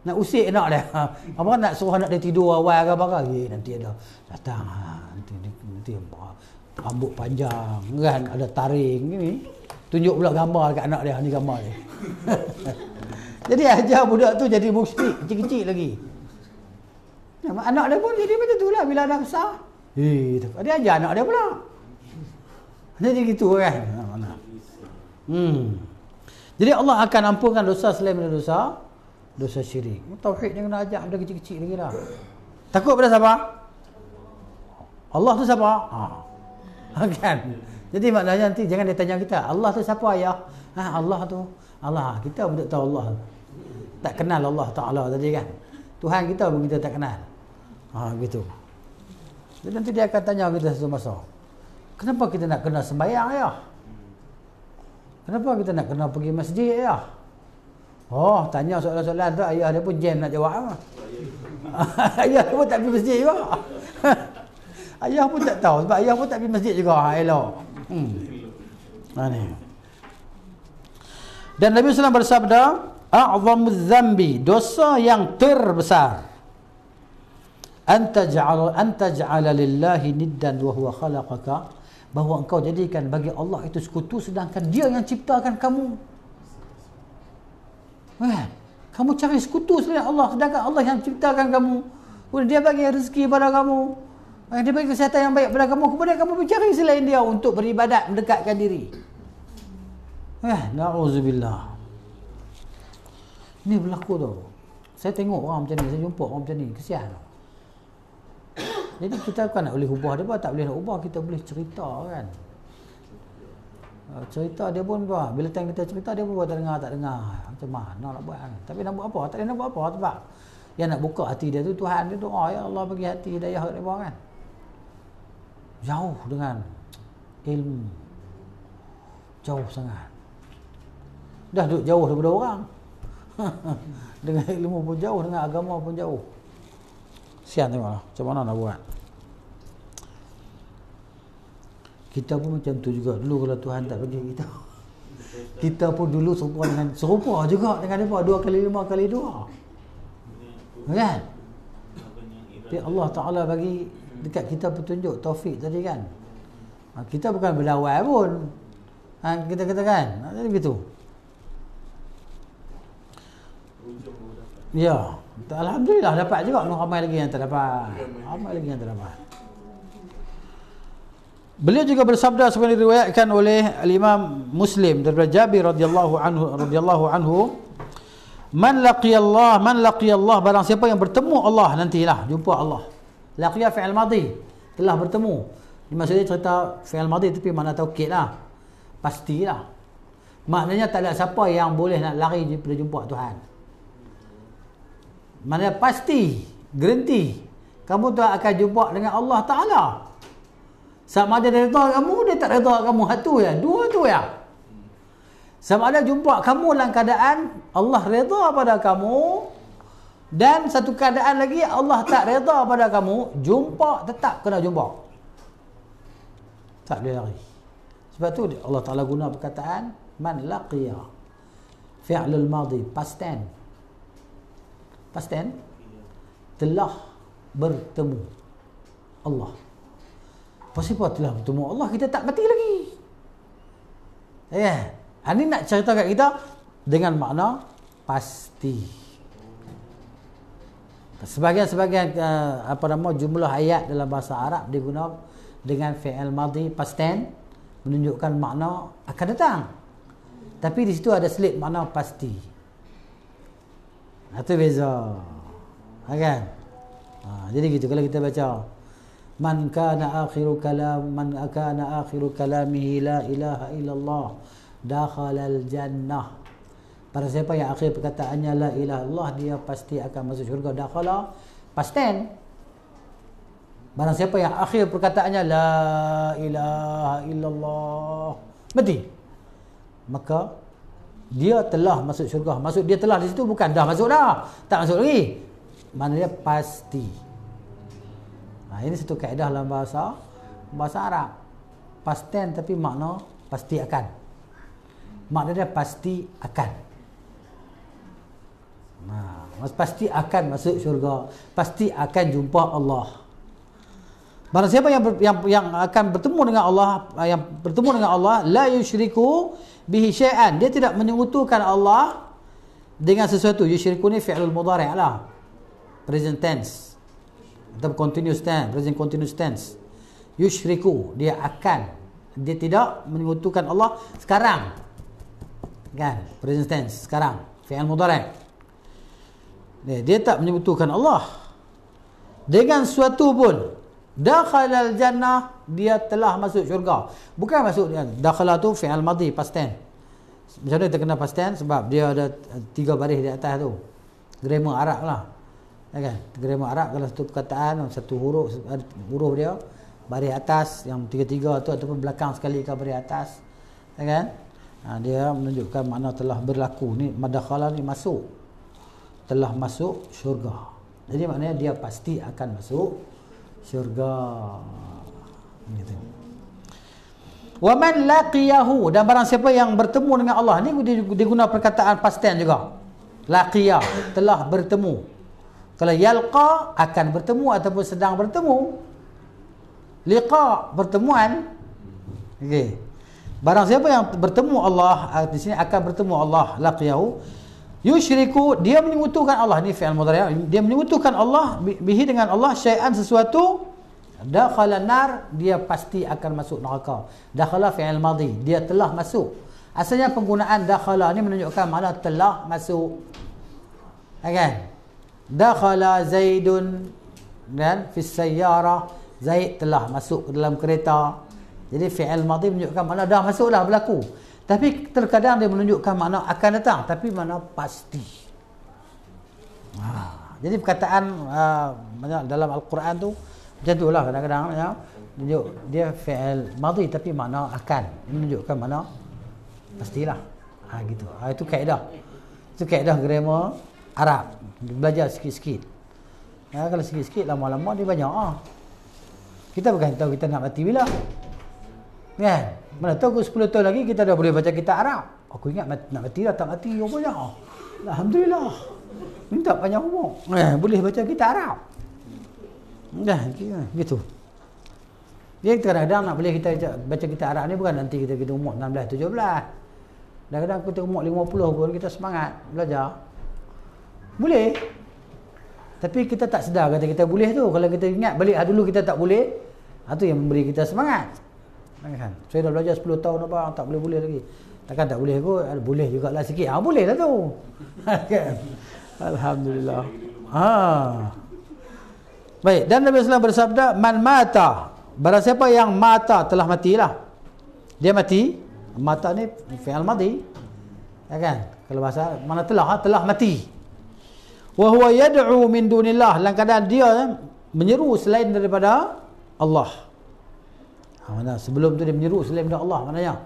nak usik nak dia apa nak suruh anak dia tidur awal ke apa ke nanti ada datang ha, nanti nanti rambut panjang kan ada taring gini tunjuk pula gambar dekat anak dia ni gambar dia jadi aja budak tu jadi musyrik kecil-kecil lagi anak dia pun jadi macam tu lah bila dah besar eh, dia ajar anak dia pula jadi gitu kan ha, hmm jadi Allah akan ampunkan dosa selain daripada dosa dosa syirik. Tauhid ni kena ajak daripada kecil-kecil lagi lah. Takut pada siapa? Allah tu siapa? Ha. Kan? Jadi maknanya nanti jangan dia tanya kita, Allah tu siapa ayah? Ha, Allah tu. Allah, kita budak tahu Allah. Tak kenal Allah Taala tadi kan. Tuhan kita pun kita tak kenal. Ha gitu. Jadi nanti dia akan tanya kita satu masa. Kenapa kita nak kena sembahyang ayah? kenapa kita nak kena pergi masjid ya oh tanya soalan-soalan tu ayah dia pun jam nak jawab apa ah. ayah pun tak pergi masjid juga ayah pun tak tahu sebab ayah pun tak pergi masjid juga ha elok hmm. ha ni dan Nabi SAW bersabda a'zamu dzambi dosa yang terbesar antaj'al antaj'ala lillahi niddan wa huwa khalaqaka bahawa engkau jadikan bagi Allah itu sekutu sedangkan dia yang ciptakan kamu Eh, kamu cari sekutu selain Allah sedangkan Allah yang ciptakan kamu kemudian dia bagi rezeki kepada kamu eh, dia bagi kesihatan yang baik kepada kamu kemudian kamu mencari selain dia untuk beribadat mendekatkan diri eh na'udzubillah ini berlaku tu saya tengok orang macam ni saya jumpa orang macam ni kesian tu jadi kita kan nak boleh ubah dia pun tak boleh nak ubah kita boleh cerita kan. Uh, cerita dia pun buat. Bila time kita cerita dia pun buat tak dengar tak dengar. Macam mana nak buat kan. Tapi nak buat apa? Tak boleh nak buat apa sebab yang nak buka hati dia tu Tuhan dia doa oh, ya Allah bagi hati dia. hidayah ya dia buat kan. Jauh dengan ilmu. Jauh sangat. Dah duduk jauh daripada orang. dengan ilmu pun jauh, dengan agama pun jauh. Sian tengok lah. Macam mana nak buat. Kita pun macam tu juga. Dulu kalau Tuhan tak bagi kita. Kita pun dulu serupa dengan serupa juga dengan apa? Dua kali lima kali dua. Kan? Tapi Allah Ta'ala bagi dekat kita petunjuk taufik tadi kan? Ha, kita bukan berlawan pun. Ha, kita kata kan? Ha, jadi begitu. Ya. Yeah. Alhamdulillah dapat juga Nur ramai lagi yang tak dapat Ramai lagi yang tak dapat Beliau juga bersabda seperti diriwayatkan oleh Imam Muslim daripada Jabir radhiyallahu anhu radhiyallahu anhu Man laqiya Allah man laqiya Allah barang siapa yang bertemu Allah nantilah jumpa Allah. Laqiya fi'il madhi telah bertemu. Ini maksudnya cerita fi'il madhi tapi mana tahu kitlah. Pastilah. Maknanya tak ada siapa yang boleh nak lari daripada jumpa Tuhan mana pasti gerenti. kamu tu akan jumpa dengan Allah Taala sama ada dia reda kamu dia tak reda kamu satu ya dua tu ya sama ada jumpa kamu dalam keadaan Allah reda pada kamu dan satu keadaan lagi Allah tak reda pada kamu jumpa tetap kena jumpa tak boleh lari sebab tu Allah Taala guna perkataan man laqiya fi'lul madhi past tense pasten telah bertemu Allah. Pasipa telah bertemu Allah kita tak mati lagi. Ya. Yeah. Ha, Ani nak cerita kat kita dengan makna pasti. Sebagian-sebagian uh, eh, apa nama jumlah ayat dalam bahasa Arab digunakan dengan fi'il madhi past tense menunjukkan makna akan datang. Tapi di situ ada selip makna pasti. Itu beza. Ha, kan? Ha, jadi gitu kalau kita baca man kana akhiru kalam man kana akhiru kalamihi la ilaha illallah dakhalal jannah. Para siapa yang akhir perkataannya la ilaha illallah dia pasti akan masuk syurga dakhala pasten. Barang siapa yang akhir perkataannya la ilaha illallah mati. Maka dia telah masuk syurga masuk dia telah di situ bukan dah masuk dah tak masuk lagi maknanya pasti nah, ha, ini satu kaedah dalam bahasa bahasa Arab pasten tapi makna pasti akan maknanya pasti akan nah ha, pasti akan masuk syurga pasti akan jumpa Allah Barang siapa yang, yang yang akan bertemu dengan Allah yang bertemu dengan Allah la yushriku bihi syai'an dia tidak menyekutukan Allah dengan sesuatu yusyriku ni fi'lul mudhari' lah present tense the continuous tense present continuous tense yusyriku dia akan dia tidak menyekutukan Allah sekarang kan present tense sekarang fi'l mudhari' dia, dia tak menyekutukan Allah dengan sesuatu pun dakhala al jannah dia telah masuk syurga bukan masuk dia dakhala tu fi'al madhi past tense macam mana terkena kena past tense sebab dia ada tiga baris di atas tu grammar arab lah ya kan grammar arab kalau satu perkataan satu huruf huruf dia baris atas yang tiga-tiga tu ataupun belakang sekali ke baris atas ya kan ha, dia menunjukkan makna telah berlaku ni madakhala ni masuk telah masuk syurga jadi maknanya dia pasti akan masuk syurga gitu wa man laqiyahu dan barang siapa yang bertemu dengan Allah ni diguna perkataan pastian juga laqiya telah bertemu kalau yalqa akan bertemu ataupun sedang bertemu liqa pertemuan okey barang siapa yang bertemu Allah di sini akan bertemu Allah laqiyahu Yushriku dia menyekutukan Allah ni fi'il mudhari' ya. dia menyekutukan Allah bihi dengan Allah syai'an sesuatu dakhala nar dia pasti akan masuk neraka dakhala fi'il madhi dia telah masuk asalnya penggunaan dakhala ni menunjukkan makna telah masuk kan dakhala zaidun dan fi sayyarah zaid telah masuk ke dalam kereta jadi fi'il madhi menunjukkan makna dah masuk dah berlaku tapi terkadang dia menunjukkan makna akan datang tapi makna pasti. Ha. Jadi perkataan uh, dalam al-Quran tu macam itulah kadang-kadang ya. dia fi'il madhi tapi makna akan. Dia menunjukkan makna pastilah. Ha gitu. Ha, itu kaedah. Itu kaedah grammar Arab. Dia belajar sikit-sikit. Ya, kalau sikit-sikit lama-lama dia banyak ah. Ha. Kita bukan tahu kita nak mati bila. Kan? Mana tahu aku 10 tahun lagi kita dah boleh baca kitab Arab. Aku ingat mati, nak mati dah tak mati apa ya. Alhamdulillah. Minta panjang umur. Eh, boleh baca kitab Arab. Dah, kan? gitu. Dia kadang-kadang nak boleh kita baca kitab Arab ni bukan nanti kita kita umur 16 17. Kadang-kadang kita umur 50 pun kita semangat belajar. Boleh. Tapi kita tak sedar kata kita boleh tu. Kalau kita ingat balik ah, dulu kita tak boleh, itu ah, yang memberi kita semangat kan saya dah belajar 10 tahun apa tak boleh boleh lagi takkan tak boleh aku boleh jugaklah sikit ah boleh lah tu kan? alhamdulillah ha baik dan Nabi Sallallahu bersabda man mata barang siapa yang mata telah matilah dia mati mata ni fi'al madi ya kan kalau bahasa mana telah ha, telah mati wa huwa yad'u min dunillah dalam keadaan dia menyeru selain daripada Allah Ha, mana sebelum tu dia menyeru selain daripada Allah mana yang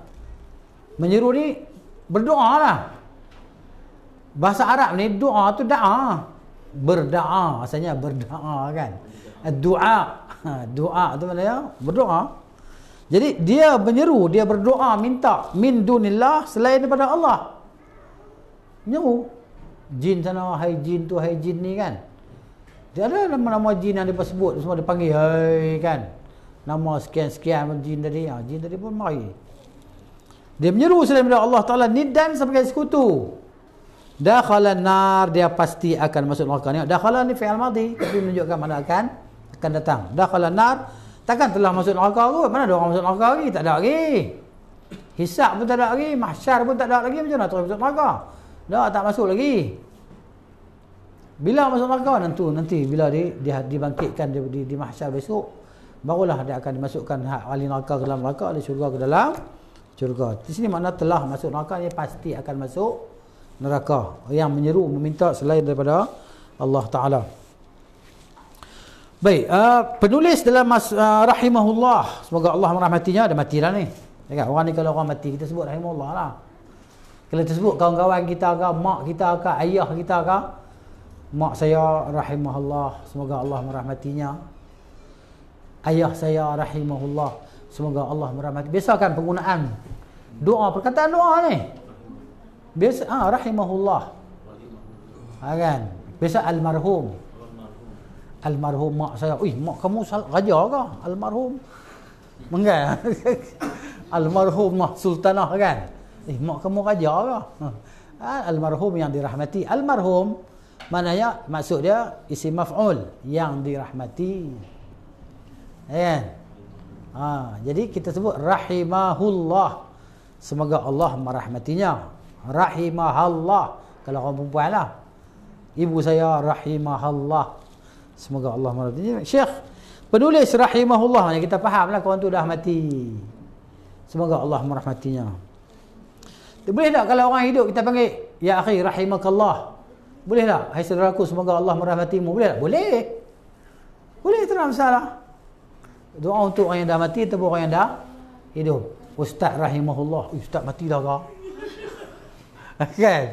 Menyeru ni berdoa lah. Bahasa Arab ni doa tu da'a. Berda'a. asalnya berda'a kan. Doa. Doa tu mana maknanya berdoa. Jadi dia menyeru, dia berdoa minta min dunillah selain daripada Allah. Menyeru. Jin sana, hai jin tu, hai jin ni kan. Dia ada nama-nama jin yang dia sebut. Semua dia panggil, hai kan nama sekian-sekian jin tadi ha, jin tadi pun mari dia menyeru selain Allah Ta'ala nidan sebagai sekutu dakhalan nar dia pasti akan masuk neraka ni dakhalan ni fi'al madhi tapi menunjukkan mana akan akan datang dakhalan nar takkan telah masuk neraka kot mana ada orang masuk neraka lagi tak ada lagi hisab pun tak ada lagi mahsyar pun tak ada lagi macam mana terus masuk neraka dah tak masuk lagi bila masuk neraka nanti nanti bila dia, dia dibangkitkan di, di, di mahsyar besok barulah dia akan dimasukkan hak ahli neraka ke dalam neraka ahli syurga ke dalam syurga di sini makna telah masuk neraka ni pasti akan masuk neraka yang menyeru meminta selain daripada Allah Ta'ala baik uh, penulis dalam uh, rahimahullah semoga Allah merahmatinya ada mati dah ni Dekat, ya orang ni kalau orang mati kita sebut rahimahullah lah kalau tersebut kawan-kawan kita ke mak kita ke ayah kita ke mak saya rahimahullah semoga Allah merahmatinya ayah saya rahimahullah semoga Allah merahmati biasakan penggunaan doa perkataan doa ni biasa ah rahimahullah ha, kan biasa almarhum almarhum mak saya ui mak kamu raja ke almarhum mengan almarhum mak sultanah kan eh mak kamu raja ke ha, almarhum yang dirahmati almarhum mana ya maksud dia isim maf'ul yang dirahmati Ayan. Ya ha, jadi kita sebut rahimahullah. Semoga Allah merahmatinya. Rahimahallah. Kalau orang perempuan lah. Ibu saya rahimahallah. Semoga Allah merahmatinya. Syekh. Penulis rahimahullah. Kita faham lah korang tu dah mati. Semoga Allah merahmatinya. Boleh tak kalau orang hidup kita panggil. Ya akhi rahimahallah. Boleh tak? Hai saudara aku semoga Allah merahmatimu. Boleh tak? Boleh. Boleh tak masalah. Doa untuk orang yang dah mati atau orang yang dah hidup. Ustaz rahimahullah. Ustaz mati dah kah? kan?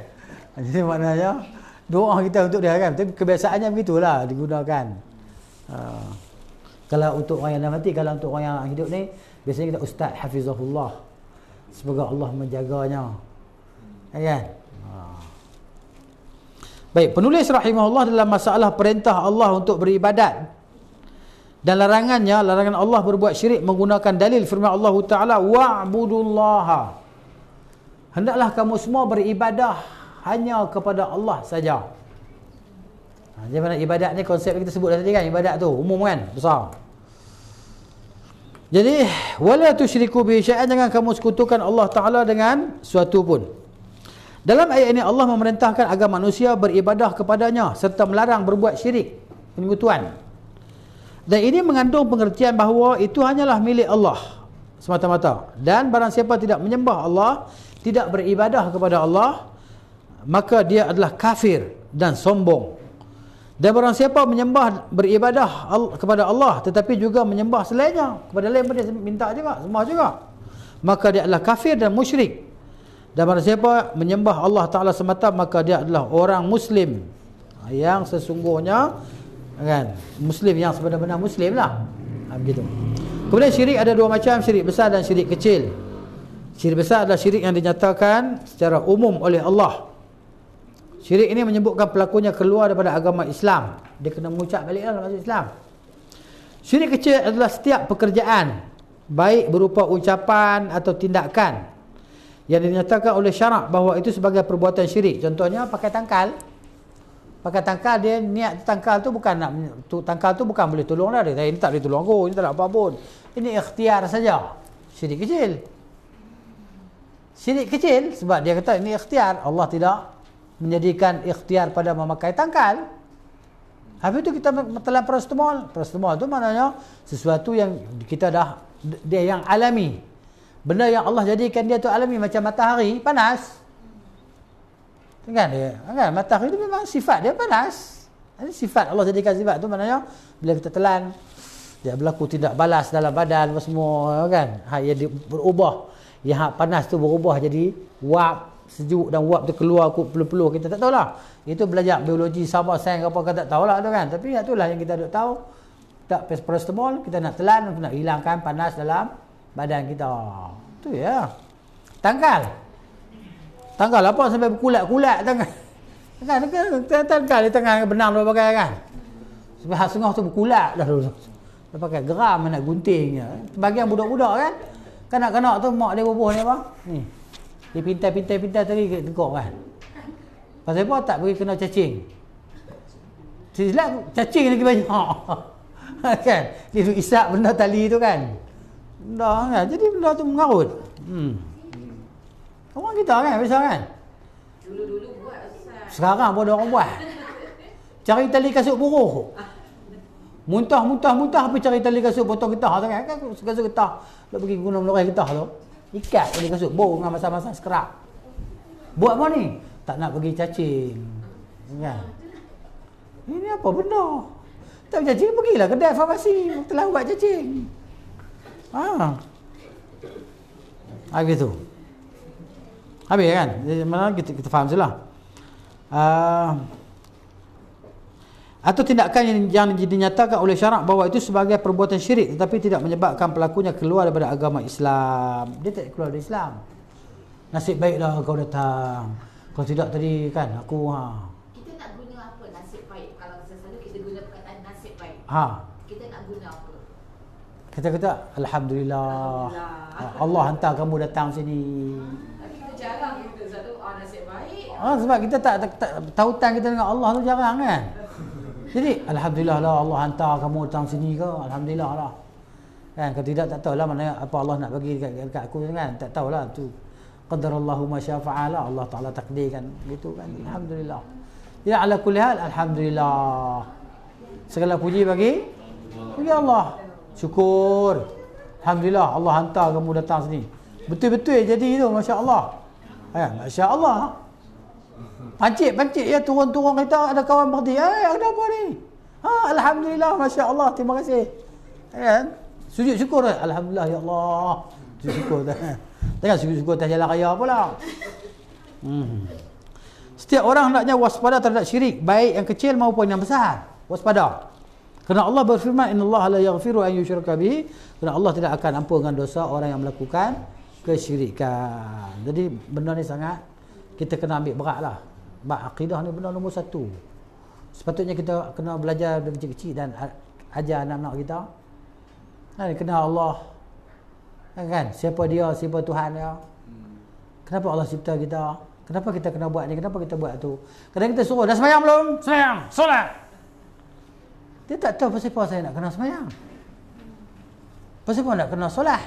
Jadi maknanya doa kita untuk dia kan. Tapi kebiasaannya begitulah digunakan. Ha. Kalau untuk orang yang dah mati, kalau untuk orang yang hidup ni biasanya kita ustaz hafizahullah. Semoga Allah menjaganya. Kan? Ha. Baik, penulis rahimahullah dalam masalah perintah Allah untuk beribadat dan larangannya larangan Allah berbuat syirik menggunakan dalil firman Allah Taala wa'budullaha hendaklah kamu semua beribadah hanya kepada Allah saja jadi ha, mana ibadat ni konsep kita sebut dah tadi kan ibadat tu umum kan besar jadi wala tusyriku bi syai'an jangan kamu sekutukan Allah Taala dengan sesuatu pun dalam ayat ini Allah memerintahkan agar manusia beribadah kepadanya serta melarang berbuat syirik penyekutuan dan ini mengandung pengertian bahawa itu hanyalah milik Allah semata-mata. Dan barang siapa tidak menyembah Allah, tidak beribadah kepada Allah, maka dia adalah kafir dan sombong. Dan barang siapa menyembah beribadah kepada Allah tetapi juga menyembah selainnya, kepada lain pun dia minta juga, sembah juga. Maka dia adalah kafir dan musyrik. Dan barang siapa menyembah Allah Ta'ala semata, maka dia adalah orang Muslim yang sesungguhnya kan muslim yang sebenar-benar muslim lah ha, begitu kemudian syirik ada dua macam syirik besar dan syirik kecil syirik besar adalah syirik yang dinyatakan secara umum oleh Allah syirik ini menyebutkan pelakunya keluar daripada agama Islam dia kena mengucap balik lah dalam masa Islam syirik kecil adalah setiap pekerjaan baik berupa ucapan atau tindakan yang dinyatakan oleh syarak bahawa itu sebagai perbuatan syirik contohnya pakai tangkal pakai tangkal dia niat tangkal tu bukan nak tu, tangkal tu bukan boleh tolong lah dia ini tak boleh tolong aku ini tak nak apa pun ini ikhtiar saja syirik kecil syirik kecil sebab dia kata ini ikhtiar Allah tidak menjadikan ikhtiar pada memakai tangkal habis tu kita telan prostomol prostomol tu maknanya sesuatu yang kita dah dia yang alami benda yang Allah jadikan dia tu alami macam matahari panas Kan dia? Kan matahari tu memang sifat dia panas. Ini sifat Allah jadikan sifat tu maknanya bila kita telan dia berlaku tidak balas dalam badan apa semua kan. Ha ia berubah. Yang hak panas tu berubah jadi wap sejuk dan wap tu keluar aku peluh-peluh kita tak tahulah. Itu belajar biologi sama sains apa kata tak tahulah tu kan. Tapi yang itulah yang kita dok tahu tak paracetamol kita nak telan nak hilangkan panas dalam badan kita. Tu ya. Tangkal tanggal apa sampai berkulat-kulat tangan. Tangan ke? Tangan-tangan dia tangan benang dia pakai kan? Sampai hak sengah tu berkulat dah dulu. Dia pakai geram nak guntingnya. Sebagian budak-budak kan? Kanak-kanak tu mak dia bubuh ni apa? Ni. Dia pintai-pintai-pintai tadi ke tengok kan? Pasal apa tak pergi kena cacing? Silap cacing lagi banyak. kan? Dia isap benda tali tu kan? Dah kan? Jadi benda tu mengarut. Hmm. Orang kita kan biasa kan? Dulu-dulu buat Ustaz. Sekarang pun orang buat. Cari tali kasut buruh. Muntah muntah muntah tapi cari tali kasut potong kita tu kan. Kasut kita, Nak pergi guna melorai kita tu. Ikat tali kasut bau dengan masa-masa sekerap. Buat apa ni? Tak nak pergi cacing. Kan? Ini apa benda? Tak pergi cacing, pergilah kedai farmasi. Telah buat cacing. Ha. Ah. Ha, gitu. Habis kan? Eh, mana kita, kita faham sajalah. Uh, ah, atau tindakan yang, yang dinyatakan oleh syarak bahawa itu sebagai perbuatan syirik tetapi tidak menyebabkan pelakunya keluar daripada agama Islam. Dia tak keluar dari Islam. Nasib baiklah kau datang. kau tidak tadi kan aku ha. Kita tak guna apa nasib baik kalau selalu kita guna perkataan nasib baik. Ha. Kita nak guna apa? Kita kata alhamdulillah. alhamdulillah. Allah hantar kamu datang sini. Ha jarang kita satu ah nasib Ah sebab kita tak, tak, tak tautan kita dengan Allah tu jarang kan. Jadi alhamdulillah lah Allah hantar kamu datang sini ke alhamdulillah lah. Kan kalau tidak tak tahulah mana apa Allah nak bagi dekat, dekat aku kan tak tahulah tu. Qadarullah ma syaa fa'ala Allah Taala takdirkan gitu kan alhamdulillah. Ya ala kulli hal alhamdulillah. Segala puji bagi bagi Allah. Syukur. Alhamdulillah Allah hantar kamu datang sini. Betul-betul jadi tu masya-Allah. Ya, ah, Masya Allah. Pancik-pancik ya turun-turun kita ada kawan berhenti. Eh, ada apa ni? Ha, Alhamdulillah, Masya Allah. Terima kasih. Ya, kan? sujud syukur. Eh? Alhamdulillah, Ya Allah. Sujud syukur. Jangan eh? sujud syukur atas jalan raya pula. Hmm. Setiap orang hendaknya waspada terhadap syirik. Baik yang kecil maupun yang besar. Waspada. Kerana Allah berfirman, Inna Allah la yaghfiru an yushirka bihi. Kerana Allah tidak akan ampunkan dosa orang yang melakukan kesyirikan. Jadi benda ni sangat kita kena ambil berat lah. Sebab akidah ni benda nombor satu. Sepatutnya kita kena belajar dari kecil-kecil dan ajar anak-anak kita. Kan kena Allah. Ha, kan? Siapa dia, siapa Tuhan dia. Kenapa Allah cipta kita? Kenapa kita kena buat ni? Kenapa kita buat tu? Kadang kita suruh, dah semayang belum? Semayang! Solat! Dia tak tahu pasal apa saya nak kena semayang. Pasal apa nak kena solat?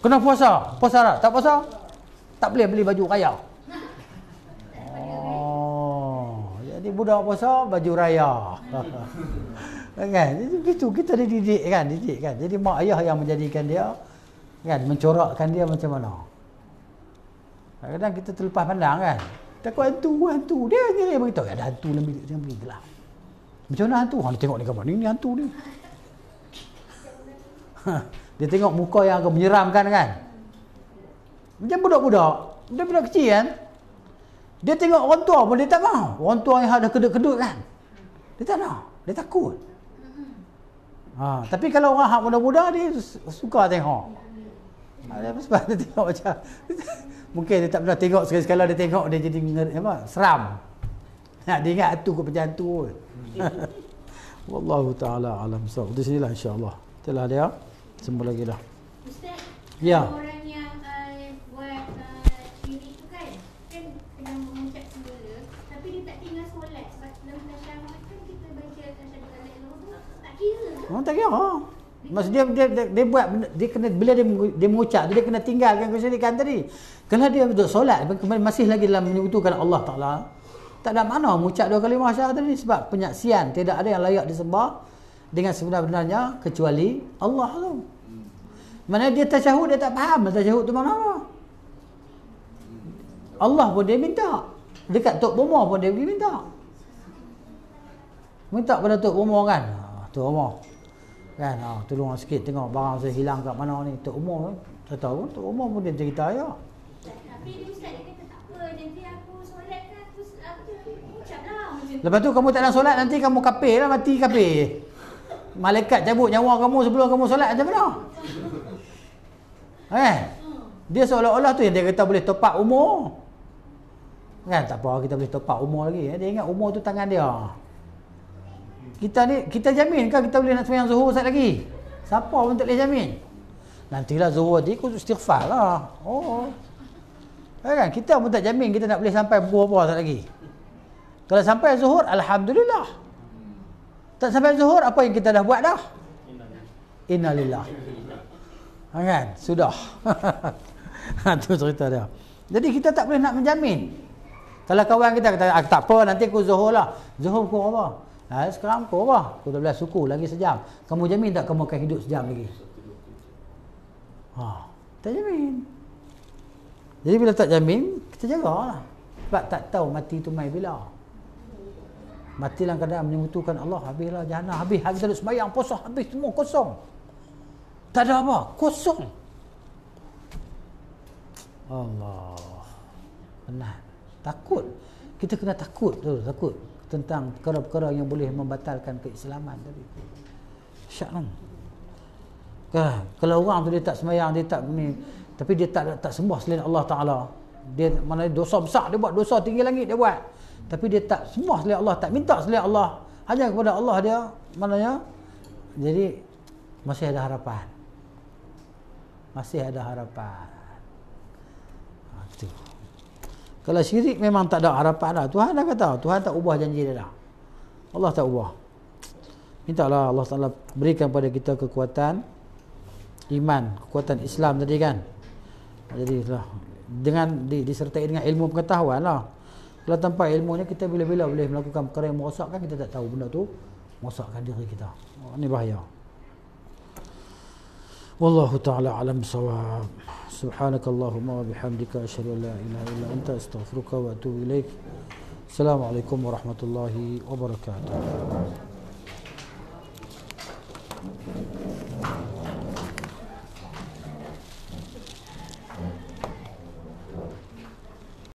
Kena puasa. Puasa tak? Tak puasa? Tak boleh beli baju raya. Oh, jadi budak puasa baju raya. kan? Itu gitu kita didik kan, didik kan. Jadi mak ayah yang menjadikan dia kan mencorakkan dia macam mana. Kadang-kadang kita terlepas pandang kan. Takut hantu, hantu. Dia nyeri beritahu. Ya, ada hantu dalam bilik. Jangan pergi gelap. Macam mana hantu? Ha, tengok ni kamar. ini ni hantu ni. Ha. Dia tengok muka yang agak menyeramkan kan. Macam budak-budak. dia budak kecil kan. Dia tengok orang tua pun dia tak mau. Orang tua yang ada kedut-kedut kan. Dia tak nak. Dia takut. Ha, tapi kalau orang hak muda-muda dia suka tengok. Ada ha, sebab dia tengok macam mungkin dia tak pernah tengok sekali-sekala dia tengok dia jadi apa? Seram. Nak dia ingat tu ke macam tu. Wallahu taala alam sah. Di sinilah insya-Allah. Telah dia. Sembuh lagi dah. Ustaz, ya. orang yang eh, buat uh, tu kan, kan kena mengucap semula. Tapi dia tinggal solat. Sebab dalam tasyahud kan kita baca tasyahud dalam ilmu tu, tak kira. Oh, tak kira. Ha. Maksud dia, dia dia dia, buat dia kena bila dia dia mengucap dia kena tinggalkan kesyirikan tadi. Kalau dia betul solat masih lagi dalam menyebutkan Allah Taala tak ada mana mengucap dua kalimah syahadah tadi sebab penyaksian tidak ada yang layak disembah dengan sebenar-benarnya kecuali Allah tu. Mana dia tasyahud dia tak faham tasyahud tu mana Allah pun dia minta. Dekat Tok Bomoh pun dia pergi minta. Minta pada Tok Bomoh kan? Tok Bomoh. Kan? Ha, tolonglah sikit tengok barang saya hilang kat mana ni. Tok Bomoh Tak tahu pun. Tok Bomoh pun dia cerita ya. Lepas tu kamu tak nak solat nanti kamu kapir lah. Mati kapir malaikat cabut nyawa kamu sebelum kamu solat macam mana? Hmm. Eh. Dia seolah-olah tu yang dia kata boleh topak up umur. Kan tak apa kita boleh topak up umur lagi. Eh, dia ingat umur tu tangan dia. Kita ni kita jamin ke kita boleh nak sembang Zuhur sat lagi? Siapa pun tak boleh jamin. Nantilah Zuhur dia ikut istighfar lah. Oh. Eh kan kita pun tak jamin kita nak boleh sampai pukul berapa sat lagi. Kalau sampai Zuhur alhamdulillah. Tak sampai zuhur apa yang kita dah buat dah? Innalillah. Ha, kan? Sudah. Itu ha, cerita dia. Jadi kita tak boleh nak menjamin. Kalau kawan kita kata, ah, tak apa nanti aku zuhur lah. Zuhur aku apa? Ha, sekarang aku apa? Aku dah belah suku lagi sejam. Kamu jamin tak kamu akan hidup sejam lagi? Ha, tak jamin. Jadi bila tak jamin, kita jaga lah. Sebab tak tahu mati tu mai bila. Ha. Mati dalam keadaan menyebutkan Allah habislah jahannam habis habis terus bayang puasa habis semua kosong. Tak ada apa, kosong. Allah. Penat. Takut. Kita kena takut tu, takut tentang perkara-perkara yang boleh membatalkan keislaman tadi. Syaklah. kalau orang tu dia tak sembahyang, dia tak ni, tapi dia tak tak sembah selain Allah Taala. Dia mana dosa besar dia buat, dosa tinggi langit dia buat tapi dia tak semua selain Allah tak minta selain Allah hanya kepada Allah dia maknanya jadi masih ada harapan masih ada harapan itu ha, kalau syirik memang tak ada harapan dah Tuhan dah kata Tuhan tak ubah janji dia dah Allah tak ubah mintalah Allah Taala berikan kepada kita kekuatan iman kekuatan Islam tadi kan jadi lah dengan disertai dengan ilmu pengetahuan lah kalau tanpa ilmunya kita bila-bila boleh melakukan perkara yang merosakkan kita tak tahu benda tu merosakkan diri kita. Oh, ini bahaya. Wallahu taala alam sawab. Subhanakallahumma wa bihamdika asyhadu an la ilaha illa anta astaghfiruka wa atubu ilaik. Assalamualaikum warahmatullahi wabarakatuh.